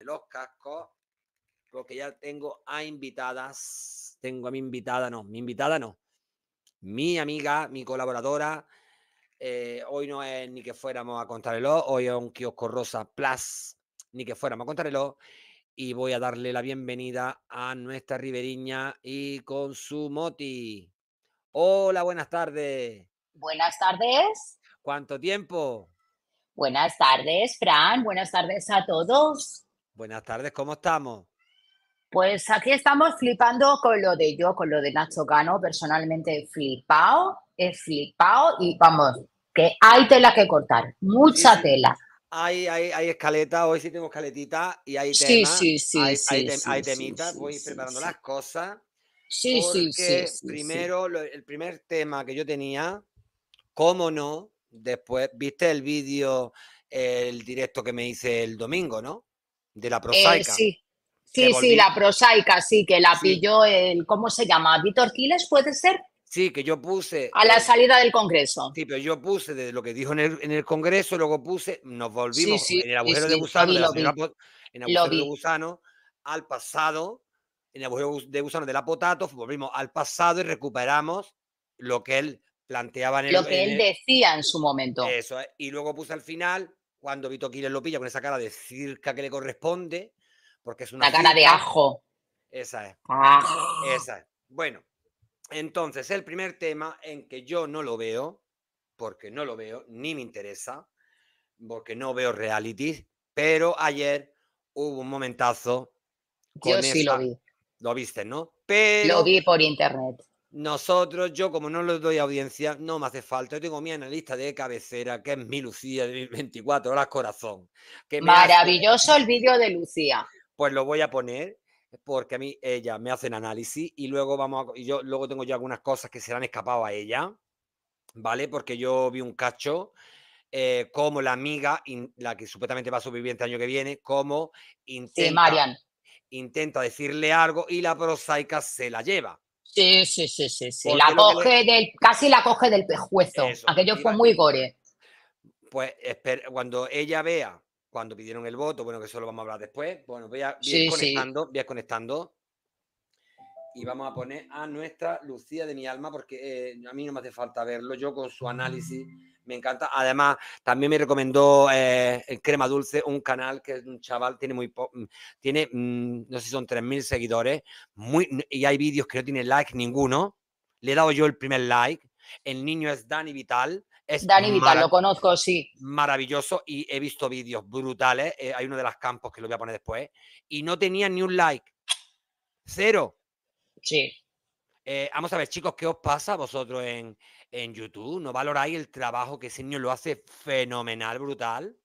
los cascos, porque ya tengo a invitadas, tengo a mi invitada, no, mi invitada no, mi amiga, mi colaboradora. Eh, hoy no es ni que fuéramos a Contrarreloj, hoy es un kiosco rosa plus, ni que fuéramos a Contrarreloj. Y voy a darle la bienvenida a nuestra riberiña y con su moti. Hola, buenas tardes. Buenas tardes. ¿Cuánto tiempo? Buenas tardes, Fran. Buenas tardes a todos. Buenas tardes, ¿cómo estamos? Pues aquí estamos flipando con lo de yo, con lo de Nacho Cano. Personalmente he flipado, he flipado y vamos, que hay tela que cortar, mucha tela. Hay, hay, hay, escaleta, hoy sí tengo escaletita y hay temas. Sí, sí, hay, hay, temitas, voy preparando las cosas. Sí, sí, sí, Primero, el primer tema que yo tenía, cómo no, después, viste el vídeo, el directo que me hice el domingo, ¿no? de la eh, prosaica. sí. Sí, sí, la prosaica, sí, que la pilló el, ¿cómo se llama? ¿Víctor Quiles puede ser? Sí, que yo puse. A la salida del Congreso. Sí, pero yo puse de lo que dijo en el, en el Congreso, luego puse, nos volvimos en el agujero de gusano, en el agujero de gusano, al pasado, en el agujero de gusano de la potato, volvimos al pasado y recuperamos lo que él planteaba en el. Lo que él decía en su momento. Eso, y luego puse al final, cuando Vito Quiles lo pilla con esa cara de circa que le corresponde, porque es una... La cara de ajo. Esa es. Ah. Esa Bueno, entonces el primer tema en que yo no lo veo, porque no lo veo, ni me interesa, porque no veo reality, pero ayer hubo un momentazo. Yo sí lo vi. Lo viste, ¿no? Lo vi por internet. Nosotros, yo como no les doy audiencia, no me hace falta. Yo tengo mi analista de cabecera, que es mi Lucía de 24 horas corazón. Que Maravilloso el vídeo de Lucía. Pues lo voy a poner porque a mí ella me hace el análisis y luego vamos y yo luego tengo yo algunas cosas que se han escapado a ella, ¿vale? Porque yo vi un cacho eh, como la amiga, la que supuestamente va a sobrevivir este año que viene, como intenta decirle algo y la prosaica se la lleva. Sí, sí, sí, sí. coge del, casi la coge del pejuezo. Aquello fue muy gore. Pues cuando ella vea, cuando pidieron el voto, bueno, que eso lo vamos a hablar después, bueno, voy a, ir voy a y vamos a poner a nuestra Lucía de mi alma, porque eh, a mí no me hace falta verlo, yo con su análisis me encanta. Además, también me recomendó el eh, Crema Dulce, un canal que es un chaval, tiene muy mm, tiene, mm, no sé si son 3.000 seguidores, muy, y hay vídeos que no tienen like ninguno. Le he dado yo el primer like. El niño es Dani Vital. Es Dani Vital, lo conozco, sí. Maravilloso y he visto vídeos brutales. Eh, hay uno de las campos que lo voy a poner después. Y no tenía ni un like. Cero. Sí. Eh, vamos a ver, chicos, ¿qué os pasa a vosotros en, YouTube? ¿No valoráis el trabajo que ese niño lo hace fenomenal, brutal?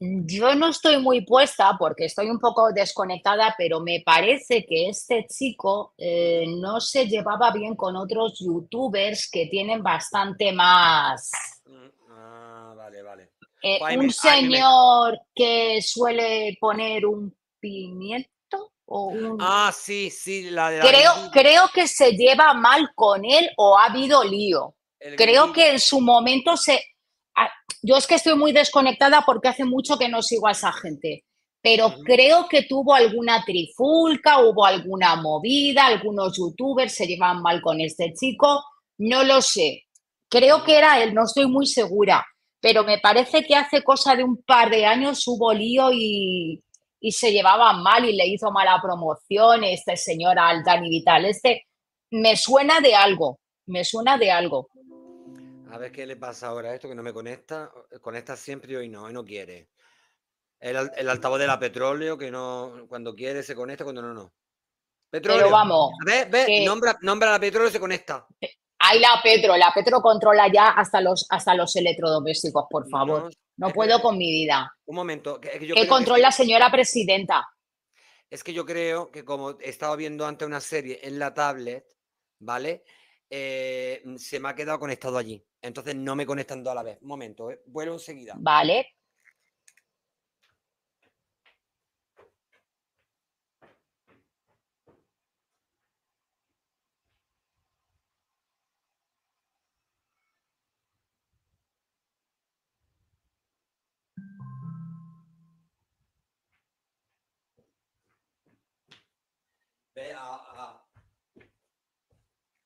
Mm, yo no estoy muy puesta porque estoy un poco desconectada, pero me parece que este chico eh, no se llevaba bien con otros youtubers que tienen bastante más. Mm, ah, vale, vale. Eh, pues un señor que suele poner un pimiento Ah, sí, sí, creo, creo que se lleva mal con él o ha habido lío. creo que en su momento se... Ah, yo es que estoy muy desconectada porque hace mucho que no sigo a esa gente, pero creo que tuvo alguna trifulca, hubo alguna movida, algunos youtubers se llevan mal con este chico, no lo sé. Creo que era él, no estoy muy segura, pero me parece que hace cosa de un par de años hubo lío y, y se llevaba mal y le hizo mala promoción este señor al Dani Vital. Este me suena de algo, me suena de algo. A ver qué le pasa ahora a esto que no me conecta. Conecta siempre y hoy no, hoy no quiere. El, altavoz de la petróleo que no, cuando quiere se conecta, cuando no, no. Petróleo. Pero vamos. Ve, ve, nombra, nombra la petróleo y se conecta. Ahí la Petro, la Petro controla ya hasta los, hasta los electrodomésticos, por favor. No puedo con mi vida. Un momento. yo ¿Qué controla la señora presidenta? Es que yo creo que como he estado viendo antes una serie en la tablet, ¿vale? Eh, se me ha quedado conectado allí. Entonces no me conectan dos a la vez. Un momento, eh, vuelvo enseguida. Vale, Ah, ah.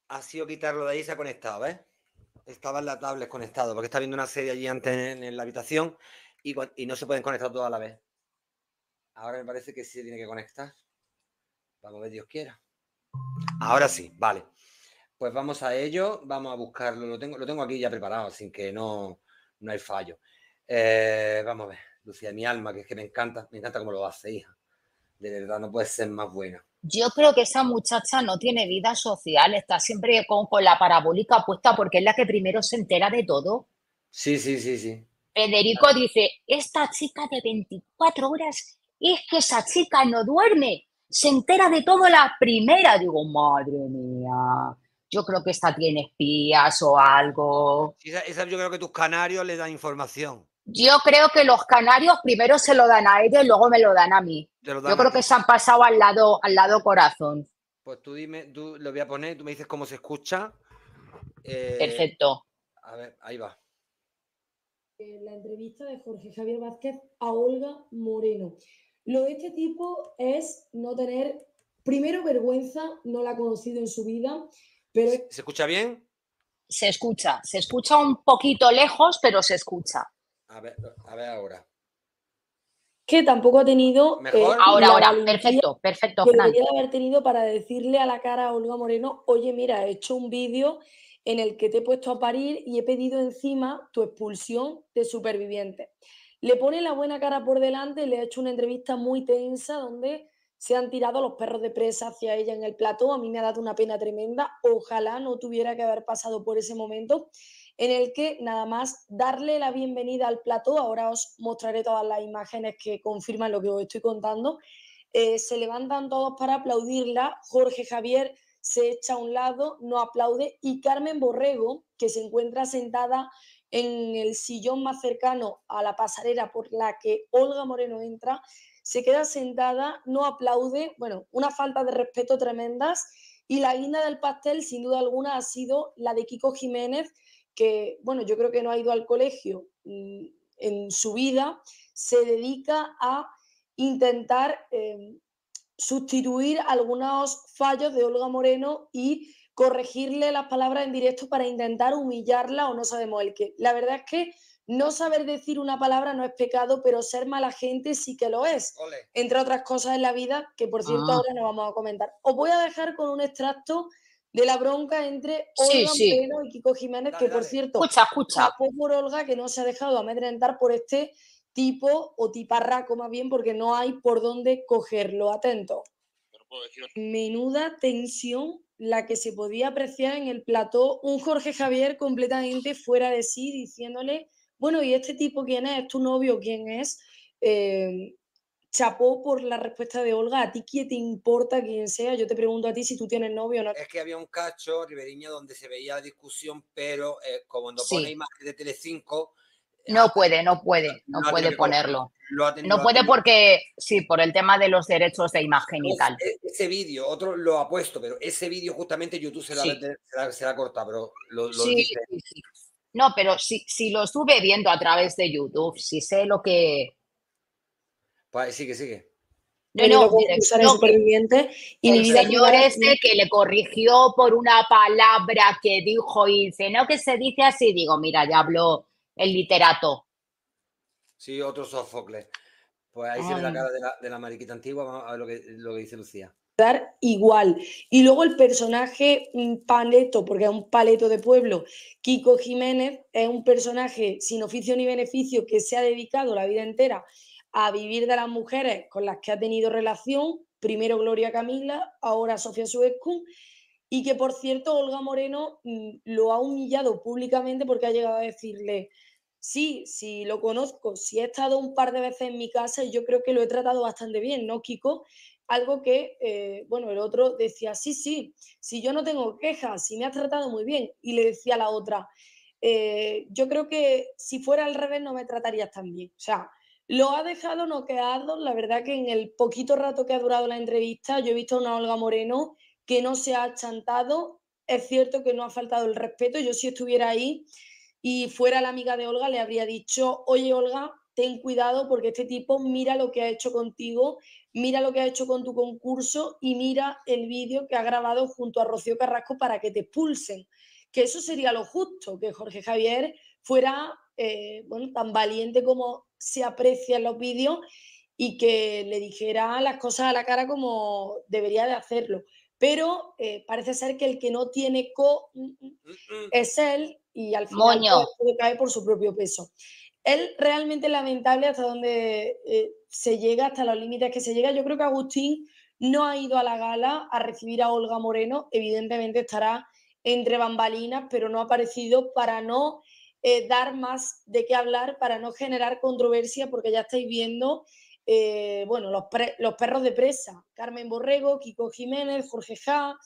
ha, sido quitarlo de ahí y se ha conectado, ¿ves? Estaba en la tablet conectado, porque está viendo una serie allí antes en, la habitación y, no se pueden conectar todas a la vez. Ahora me parece que sí se tiene que conectar. Vamos a ver, Dios quiera. Ahora sí, vale. Pues vamos a ello, vamos a buscarlo. Lo tengo, lo tengo aquí ya preparado, así que no, no hay fallo. Eh, vamos a ver, Lucía, mi alma, que es que me encanta, me encanta cómo lo hace, hija de verdad no puede ser más buena. Yo creo que esa muchacha no tiene vida social, está siempre con, la parabólica puesta porque es la que primero se entera de todo. Sí, sí, sí, sí. Federico dice, esta chica de 24 horas, es que esa chica no duerme, se entera de todo la primera. Digo, madre mía, yo creo que esta tiene espías o algo. yo creo que tus canarios le dan información. Yo creo que los canarios primero se lo dan a ellos y luego me lo dan a mí. Yo creo que se han pasado al lado, al lado corazón. Pues tú dime, tú lo voy a poner, tú me dices cómo se escucha. Eh, Perfecto. A ver, ahí va. Eh, la entrevista de Jorge Javier Vázquez a Olga Moreno. Lo de este tipo es no tener, primero, vergüenza, no la ha conocido en su vida, pero... ¿Se escucha bien? Se escucha, se escucha un poquito lejos, pero se escucha. A ver, ahora. Que tampoco ha tenido. Eh, ahora, ahora, perfecto, perfecto. Que debería haber tenido para decirle a la cara a Olga Moreno: Oye, mira, he hecho un vídeo en el que te he puesto a parir y he pedido encima tu expulsión de supervivientes. Le pone la buena cara por delante, le ha hecho una entrevista muy tensa donde se han tirado los perros de presa hacia ella en el plató. A mí me ha dado una pena tremenda. Ojalá no tuviera que haber pasado por ese momento en el que nada más darle la bienvenida al plató, ahora os mostraré todas las imágenes que confirman lo que os estoy contando, eh, se levantan todos para aplaudirla, Jorge Javier se echa a un lado, no aplaude, y Carmen Borrego, que se encuentra sentada en el sillón más cercano a la pasarela por la que Olga Moreno entra, se queda sentada, no aplaude, bueno, una falta de respeto tremendas. Y la guinda del pastel, sin duda alguna, ha sido la de Kiko Jiménez, que, bueno, yo creo que no ha ido al colegio mm, en su vida, se dedica a intentar em, sustituir algunos fallos de Olga Moreno y corregirle las palabras en directo para intentar humillarla o no sabemos el qué. La verdad es que no saber decir una palabra no es pecado, pero ser mala gente sí que lo es. Entre otras cosas en la vida, que por cierto ah. ahora no vamos a comentar. Os voy a dejar con un extracto de la bronca entre Olga y Kiko Jiménez, que por cierto, escucha, por Olga, que no se ha dejado amedrentar por este tipo o tiparraco más bien, porque no hay por dónde cogerlo. Atento. Menuda tensión la que se podía apreciar en el plató, un Jorge Javier completamente fuera de sí, diciéndole, bueno, ¿y este tipo quién es? ¿Es tu novio quién es? Eh, chapó por la respuesta de Olga. ¿A ti qué te importa quién sea? Yo te pregunto a ti si tú tienes novio o no. Es que había un cacho, Riveriña, donde se veía la discusión, pero eh, como no pone imagen de Telecinco... Eh, no puede, no puede, no, puede ponerlo. no puede porque, sí, por el tema de los derechos de imagen y tal. E, ese vídeo, otro lo ha puesto, pero ese vídeo justamente YouTube se la, se corta, pero lo, sí, Sí, No, pero si, si lo estuve viendo a través de YouTube, si sé lo que, sigue, sigue. No, no, y el señor ese que le corrigió por una palabra que dijo y dice, no, que se dice así, digo, mira, ya habló el literato. Sí, otro Sófocles. Pues ahí se ve la cara de la, mariquita antigua, vamos a ver lo que, dice Lucía. Dar igual. Y luego el personaje un paleto, porque es un paleto de pueblo, Kiko Jiménez, es un personaje sin oficio ni beneficio que se ha dedicado la vida entera a vivir de las mujeres con las que ha tenido relación, primero Gloria Camila, ahora Sofía Suezcum, y que por cierto Olga Moreno mm, lo ha humillado públicamente porque ha llegado a decirle, sí, sí lo conozco, si he estado un par de veces en mi casa y yo creo que lo he tratado bastante bien, ¿no, Kiko? Algo que, eh, bueno, el otro decía, sí, sí, si yo no tengo quejas, si me has tratado muy bien, y le decía la otra, eh, yo creo que si fuera al revés no me tratarías tan bien. O sea, lo ha dejado noqueado, la verdad que en el poquito rato que ha durado la entrevista, yo he visto a una Olga Moreno que no se ha chantado es cierto que no ha faltado el respeto, yo si estuviera ahí y fuera la amiga de Olga le habría dicho, oye Olga, ten cuidado porque este tipo mira lo que ha hecho contigo, mira lo que ha hecho con tu concurso y mira el vídeo que ha grabado junto a Rocío Carrasco para que te expulsen. Que eso sería lo justo, que Jorge Javier fuera eh, bueno, tan valiente como se aprecia en los vídeos y que le dijera las cosas a la cara como debería de hacerlo. Pero eh, parece ser que el que no tiene co mm, mm, mm, es él y al final pues, cae por su propio peso. Él realmente lamentable hasta donde eh, se llega, hasta los límites que se llega. Yo creo que Agustín no ha ido a la gala a recibir a Olga Moreno, evidentemente estará entre bambalinas, pero no ha aparecido para no eh, dar más de qué hablar para no generar controversia, porque ya estáis viendo, eh, bueno, los, perros de presa, Carmen Borrego, Kiko Jiménez, Jorge Ja.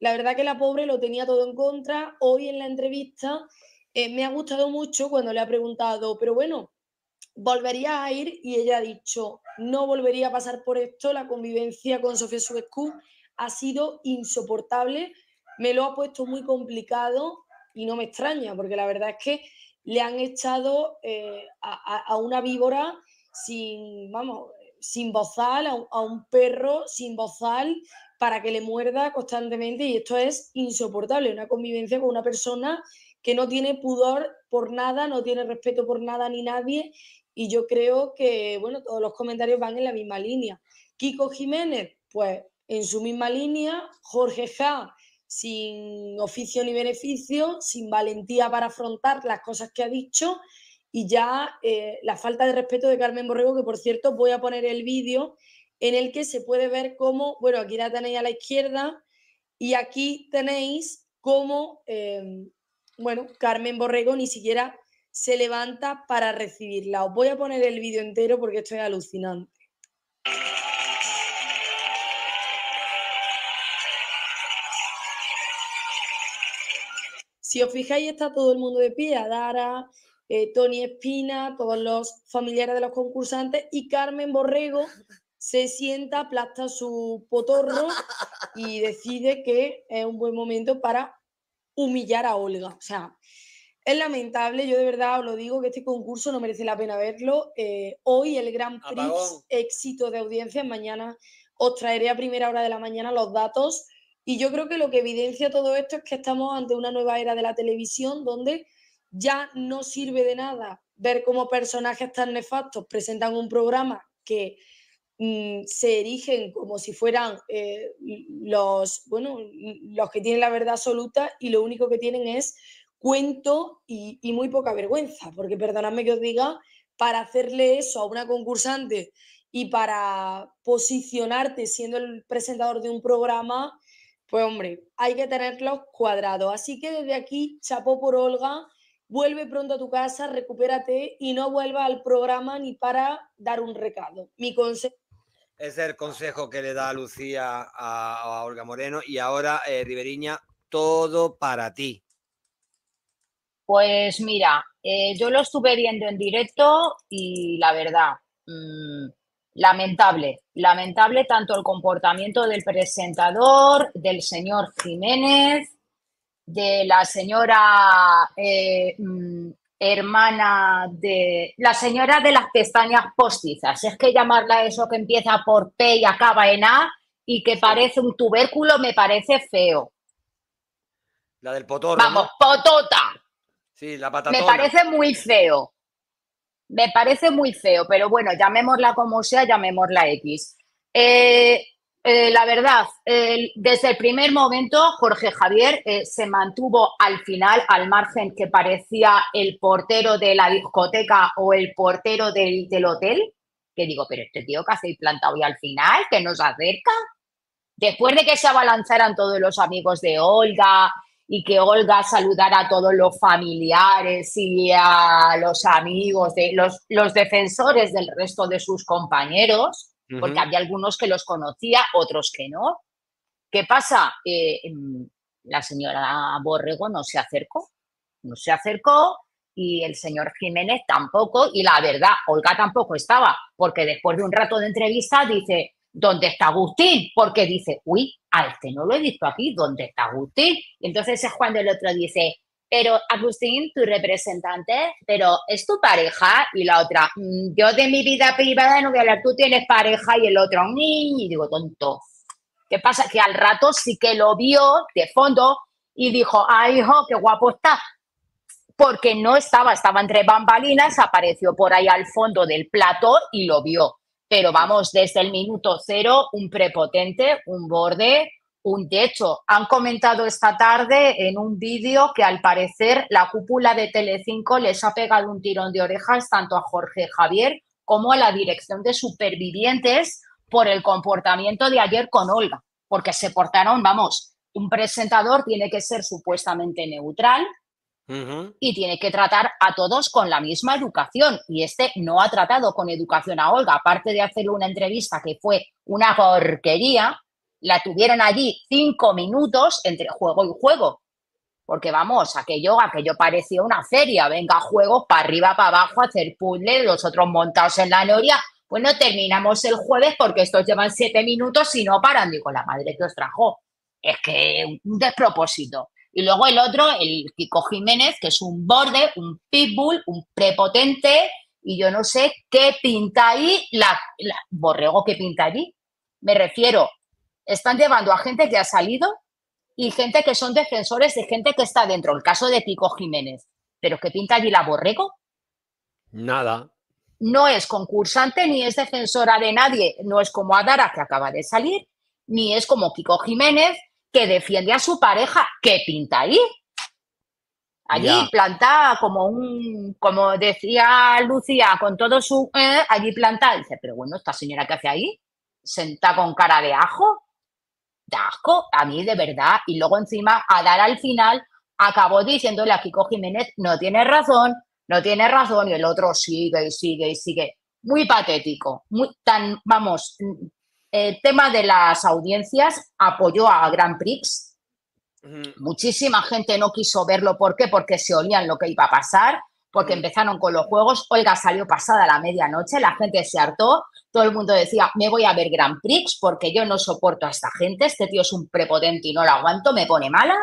La verdad que la pobre lo tenía todo en contra. Hoy en la entrevista eh, me ha gustado mucho cuando le ha preguntado, pero bueno, volvería a ir? Y ella ha dicho, no volvería a pasar por esto, la convivencia con Sofía Subescu ha sido insoportable, me lo ha puesto muy complicado, y no me extraña, porque la verdad es que le han echado eh, a, una víbora sin, vamos, sin bozal, a un, perro sin bozal, para que le muerda constantemente y esto es insoportable, una convivencia con una persona que no tiene pudor por nada, no tiene respeto por nada ni nadie y yo creo que, bueno, todos los comentarios van en la misma línea. Kiko Jiménez, pues en su misma línea, Jorge Ja, sin oficio ni beneficio, sin valentía para afrontar las cosas que ha dicho y ya eh, la falta de respeto de Carmen Borrego, que por cierto voy a poner el vídeo en el que se puede ver cómo, bueno, aquí la tenéis a la izquierda y aquí tenéis cómo, eh, bueno, Carmen Borrego ni siquiera se levanta para recibirla. Os voy a poner el vídeo entero porque esto es alucinante. Si os fijáis, está todo el mundo de pie, Adara, eh, Tony Espina, todos los familiares de los concursantes y Carmen Borrego se sienta, aplasta su potorro y decide que es un buen momento para humillar a Olga. O sea, es lamentable, yo de verdad os lo digo, que este concurso no merece la pena verlo. Eh, hoy el Gran Prix, éxito de audiencia, mañana os traeré a primera hora de la mañana los datos y yo creo que lo que evidencia todo esto es que estamos ante una nueva era de la televisión donde ya no sirve de nada ver cómo personajes tan nefastos presentan un programa que mm, se erigen como si fueran eh, los, bueno, los que tienen la verdad absoluta y lo único que tienen es cuento y muy poca vergüenza, porque perdonadme que os diga, para hacerle eso a una concursante y para posicionarte siendo el presentador de un programa, pues hombre, hay que tenerlos cuadrados. Así que desde aquí, chapó por Olga, vuelve pronto a tu casa, recupérate y no vuelva al programa ni para dar un recado. Mi consejo es el consejo que le da Lucía a, Olga Moreno. Y ahora, eh, Riveriña, todo para ti. Pues mira, eh, yo lo estuve viendo en directo y la verdad, mm, lamentable, lamentable tanto el comportamiento del presentador, del señor Jiménez, de la señora eh, mm, hermana de la señora de las pestañas postizas. Es que llamarla eso que empieza por P y acaba en A y que parece un tubérculo me parece feo. La del potor. Vamos, potota. Sí, la patatona. Me parece muy feo. Me parece muy feo, pero bueno, llamémosla como sea, llamémosla X. Eh, eh, la verdad, desde el primer momento Jorge Javier eh, se mantuvo al final al margen que parecía el portero de la discoteca o el portero del, hotel. Que digo, pero este tío que hace plantado y al final, que nos acerca. Después de que se abalanzaran todos los amigos de Olga, y que Olga saludara a todos los familiares y a los amigos, de los, defensores del resto de sus compañeros, porque había algunos que los conocía, otros que no. ¿Qué pasa? Eh, em, la señora Borrego no se acercó, no se acercó y el señor Jiménez tampoco y la verdad, Olga tampoco estaba, porque después de un rato de entrevista dice, ¿dónde está Agustín? Porque dice, uy, a este no lo he visto aquí, ¿dónde está Agustín? Y entonces es cuando el otro dice, pero Agustín, tu representante, pero es tu pareja y la otra, mm, yo de mi vida privada no voy a hablar, tú tienes pareja y el otro, y digo, tonto. ¿Qué pasa? Que al rato sí que lo vio de fondo y dijo, ay, hijo, qué guapo está. Porque no estaba, estaba entre bambalinas, apareció por ahí al fondo del plato y lo vio pero vamos, desde el minuto cero, un prepotente, un borde, un techo. Han comentado esta tarde en un vídeo que al parecer la cúpula de Telecinco les ha pegado un tirón de orejas tanto a Jorge Javier como a la dirección de supervivientes por el comportamiento de ayer con Olga, porque se portaron, vamos, un presentador tiene que ser supuestamente neutral, y tiene que tratar a todos con la misma educación. Y este no ha tratado con educación a Olga. Aparte de hacer una entrevista que fue una porquería, la tuvieron allí cinco minutos entre juego y juego. Porque vamos, aquello, yo parecía una feria. Venga, juego, para arriba, para abajo, hacer puzzle, los otros montados en la noria. Pues no terminamos el jueves porque estos llevan siete minutos y no paran. Digo, la madre que os trajo. Es que un despropósito. Y luego el otro, el Kiko Jiménez, que es un borde, un pitbull, un prepotente, y yo no sé qué pinta ahí, la, borrego qué pinta allí. Me refiero, están llevando a gente que ha salido y gente que son defensores de gente que está dentro. El caso de Kiko Jiménez. ¿Pero qué pinta allí la borrego? Nada. No es concursante ni es defensora de nadie. No es como Adara, que acaba de salir, ni es como Kiko Jiménez, que defiende a su pareja. que pinta ahí? Allí planta plantada como un, como decía Lucía, con todo su, eh, allí plantada. Dice, pero bueno, esta señora que hace ahí, senta con cara de ajo, de asco, a mí de verdad. Y luego encima, a dar al final, acabó diciéndole a Kiko Jiménez, no tiene razón, no tiene razón. Y el otro sigue y sigue y sigue. Muy patético, muy tan, vamos, el eh, tema de las audiencias apoyó a Grand Prix. Muchísima gente no quiso verlo. ¿Por qué? Porque se olían lo que iba a pasar, porque empezaron con los juegos. Olga salió pasada la medianoche, la gente se hartó. Todo el mundo decía, me voy a ver Grand Prix porque yo no soporto a esta gente. Este tío es un prepotente y no lo aguanto, me pone mala.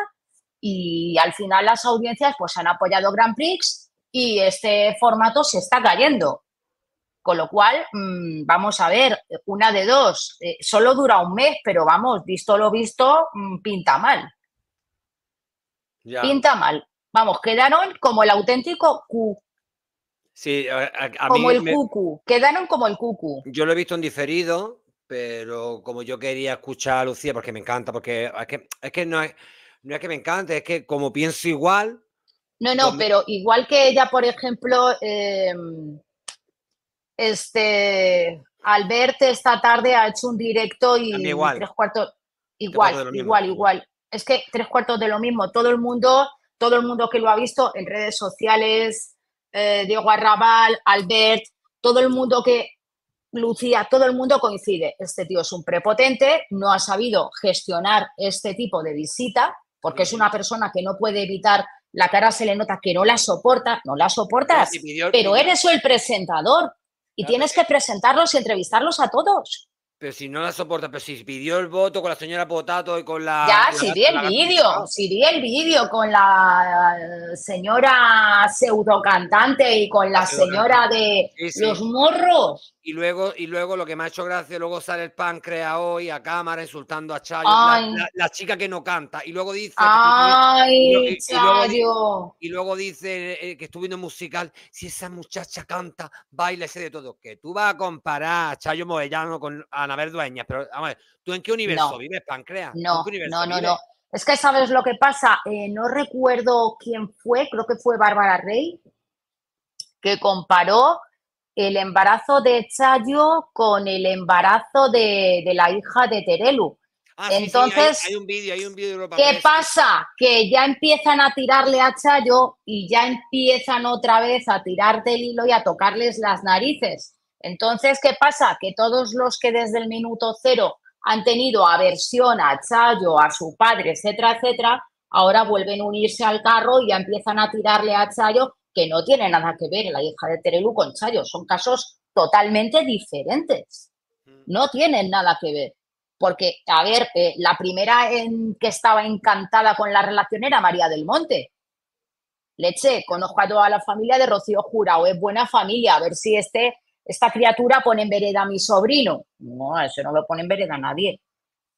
Y al final las audiencias pues han apoyado Grand Prix y este formato se está cayendo. Con lo cual, mm, vamos a ver, una de dos, eh, solo dura un mes, pero vamos, visto lo visto, mm, pinta mal. Pinta mal. Vamos, quedaron como el auténtico Q. Sí, a, como el cu cucu, quedaron como el cucu. Yo lo he visto en diferido, pero como yo quería escuchar a Lucía, porque me encanta, porque es que, es que no, es, no que me encante, es que como pienso igual. No, no, pues pero igual que ella, por ejemplo, em, este, Albert esta tarde ha hecho un directo y tres cuartos. Igual, igual, igual. Es que tres cuartos de lo mismo. Todo el mundo, todo el mundo que lo ha visto en redes sociales, eh, Diego Arrabal, Albert, todo el mundo que. Lucía, todo el mundo coincide. Este tío es un prepotente, no ha sabido gestionar este tipo de visita, porque es una persona que no puede evitar, la cara se le nota que no la soporta, no la soportas, pero, pero eres el presentador. Y tienes que presentarlos y entrevistarlos a todos. Pero si no la soporta, pero si pidió el voto con la señora Potato y con la. Ya, si vi el vídeo, si vi el vídeo con la señora pseudocantante y con la, señora de los morros. Y luego, y luego lo que me ha hecho gracia, luego sale el páncreas hoy a cámara insultando a Chayo, la, chica que no canta. Y luego dice. y, luego, dice eh, que estuvo viendo musical. Si esa muchacha canta, baila, ese de todo. Que tú vas a comparar a Chayo Moellano con Ana Dueñas. Pero, a ¿tú en qué universo vives, páncreas? No, no, no, no. Es que sabes lo que pasa. Eh, no recuerdo quién fue, creo que fue Bárbara Rey, que comparó el embarazo de Chayo con el embarazo de, la hija de Terelu. Entonces, ¿Qué pasa? Que ya empiezan a tirarle a Chayo y ya empiezan otra vez a tirar del hilo y a tocarles las narices. Entonces, ¿qué pasa? Que todos los que desde el minuto cero han tenido aversión a Chayo, a su padre, etcétera, etcétera, ahora vuelven a unirse al carro y ya empiezan a tirarle a Chayo que no tiene nada que ver la hija de Terelu con Chayo, son casos totalmente diferentes. Mm. No tienen nada que ver. Porque, a ver, eh, la primera en que estaba encantada con la relación era María del Monte. Leche, conozco a toda la familia de Rocío Jurao. es buena familia, a ver si este, esta criatura pone en vereda a mi sobrino. No, eso no lo pone en vereda a nadie.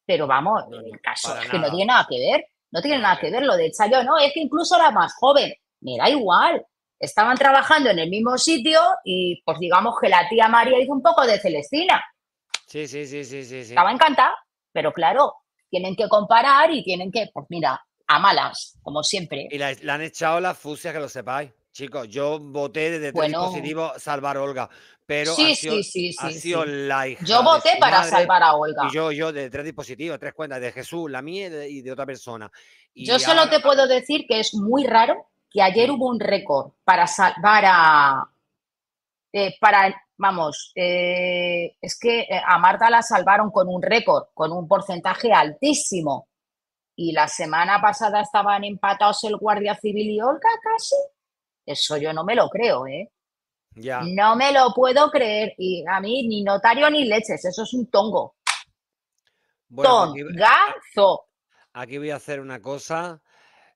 Pero vamos, el caso es que no tiene nada que ver, no tiene nada que ver lo de Chayo, no, es que incluso era más joven, me da igual, estaban trabajando en el mismo sitio y pues digamos que la tía María hizo un poco de Celestina. Sí, sí, sí, sí, sí. Estaba encantada, pero claro, tienen que comparar y tienen que, pues mira, a malas, como siempre. Y la, han echado las fusias, que lo sepáis. Chicos, yo voté desde tres dispositivos salvar a Olga, pero sí, sí, sí, Yo voté para salvar a Olga. yo, yo de tres dispositivos, tres cuentas, de Jesús, la mía y de, otra persona. yo solo te puedo decir que es muy raro que ayer hubo un récord para salvar a... Eh, para, vamos, eh, es que eh, a Marta la salvaron con un récord, con un porcentaje altísimo. Y la semana pasada estaban empatados el Guardia Civil y Olga casi. Eso yo no me lo creo, ¿eh? Ya. No me lo puedo creer. Y a mí ni notario ni leches, eso es un tongo. Bueno, pues Tongazo. aquí voy a hacer una cosa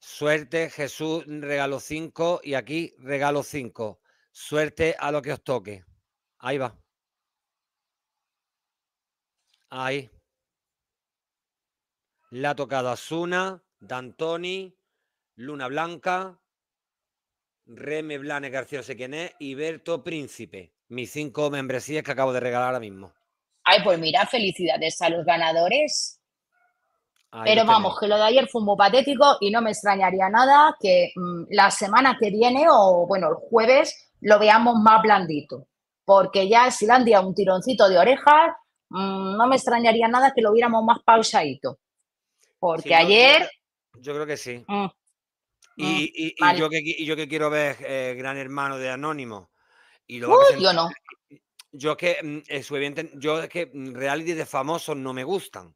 Suerte, Jesús regalo 5 y aquí regalo 5. Suerte a lo que os toque. Ahí va. Ahí. La ha tocado Asuna, Dantoni, Luna Blanca, Reme Blanes García, no sé quién es, y Berto Príncipe. Mis cinco membresías que acabo de regalar ahora mismo. Ay, pues mira, felicidades a los ganadores. Pero vamos, que lo de ayer fue muy patético y no me extrañaría nada que mm, la semana que viene o, bueno, el jueves lo veamos más blandito. Porque ya si le han un tironcito de orejas, mm, no me extrañaría nada que lo viéramos más pausadito. Porque ayer. Yo, creo que sí. Mm. y, yo que, yo quiero ver eh, Gran Hermano de Anónimo. Y lo yo no. Yo que, eh, su yo que reality de famosos no me gustan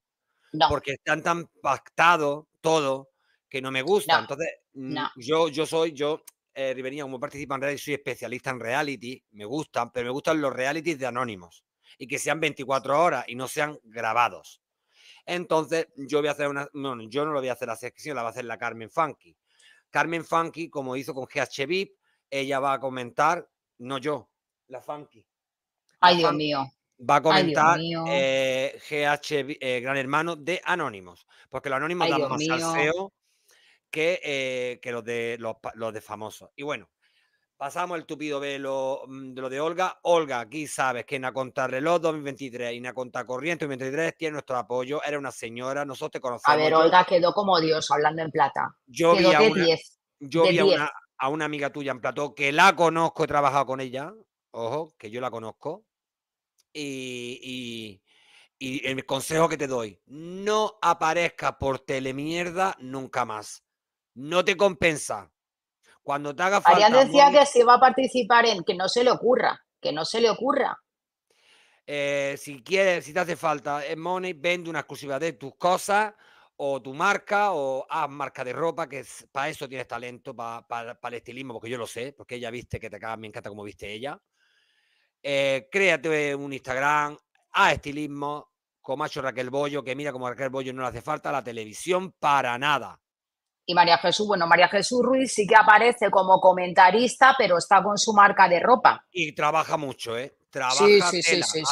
porque están tan pactado todo que no me gusta. Entonces, mm, yo, yo soy, yo, eh, como participante, en reality, soy especialista en reality, me gustan, pero me gustan los realities de anónimos y que sean 24 horas y no sean grabados. Entonces, yo voy a hacer una, no, yo no lo voy a hacer la sección, la va a hacer la Carmen Funky. Carmen Funky, como hizo con GH ella va a comentar, no yo, la Funky. Ay, Dios mío va a comentar GH eh, eh, Gran Hermano de Anónimos, porque los Anónimos dan más salseo que, eh, que los, de, los, de famosos. Y bueno, pasamos el tupido velo mm, de lo de Olga. Olga, aquí sabes que en la Reloj 2023 y en la Corriente 2023 tiene nuestro apoyo. Era una señora, nosotros te conocemos. A ver, Olga quedó como Dios hablando en plata. Yo vi, a una, Yo vi amiga tuya en plató que la conozco, he trabajado con ella. Ojo, que yo la conozco, y, el consejo que te doy, no aparezca por telemierda nunca más. No te compensa. Cuando te haga falta. Arián decía que se va a participar en que no se le ocurra, que no se le ocurra. Eh, si quieres, si te hace falta, eh, Money vende una exclusiva de tus cosas o tu marca o haz marca de ropa, que para eso tienes talento, para, el estilismo, porque yo lo sé, porque ella viste que te me encanta como viste ella. Eh, créate un Instagram, a estilismo, Comacho Raquel Bollo, que mira como Raquel Bollo no le hace falta la televisión para nada. Y María Jesús, bueno, María Jesús Ruiz sí que aparece como comentarista, pero está con su marca de ropa. Y trabaja mucho, ¿eh? Trabaja sí, sí, sí,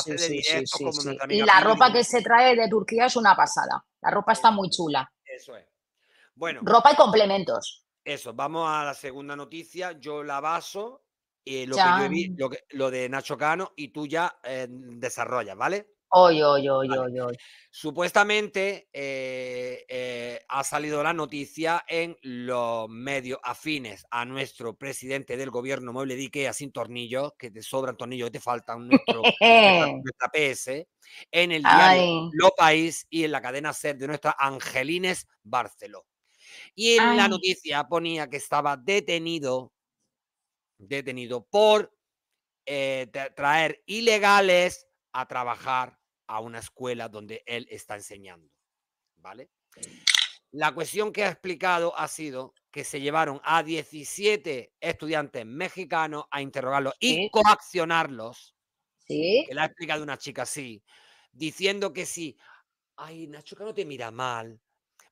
Y la ropa que se trae de Turquía es una pasada. La ropa está muy chula. Eso es. Bueno. Ropa y complementos. Eso, vamos a la segunda noticia. Yo la baso eh, lo, de Nacho Cano y tú ya eh, desarrollas, ¿vale? Oy, Supuestamente eh, ha salido la noticia en los medios afines a nuestro presidente del gobierno mueble de Ikea sin tornillos, que te sobran tornillos que te faltan nuestro, nuestra PS, en el diario Lo País y en la cadena SER de nuestra Angelines Barceló. Y en la noticia ponía que estaba detenido detenido por eh, traer ilegales a trabajar a una escuela donde él está enseñando. ¿Vale? La cuestión que ha explicado ha sido que se llevaron a 17 estudiantes mexicanos a interrogarlos y coaccionarlos. Sí. Que la ha explicado una chica así, diciendo que si Ay, Nacho, que no te mira mal.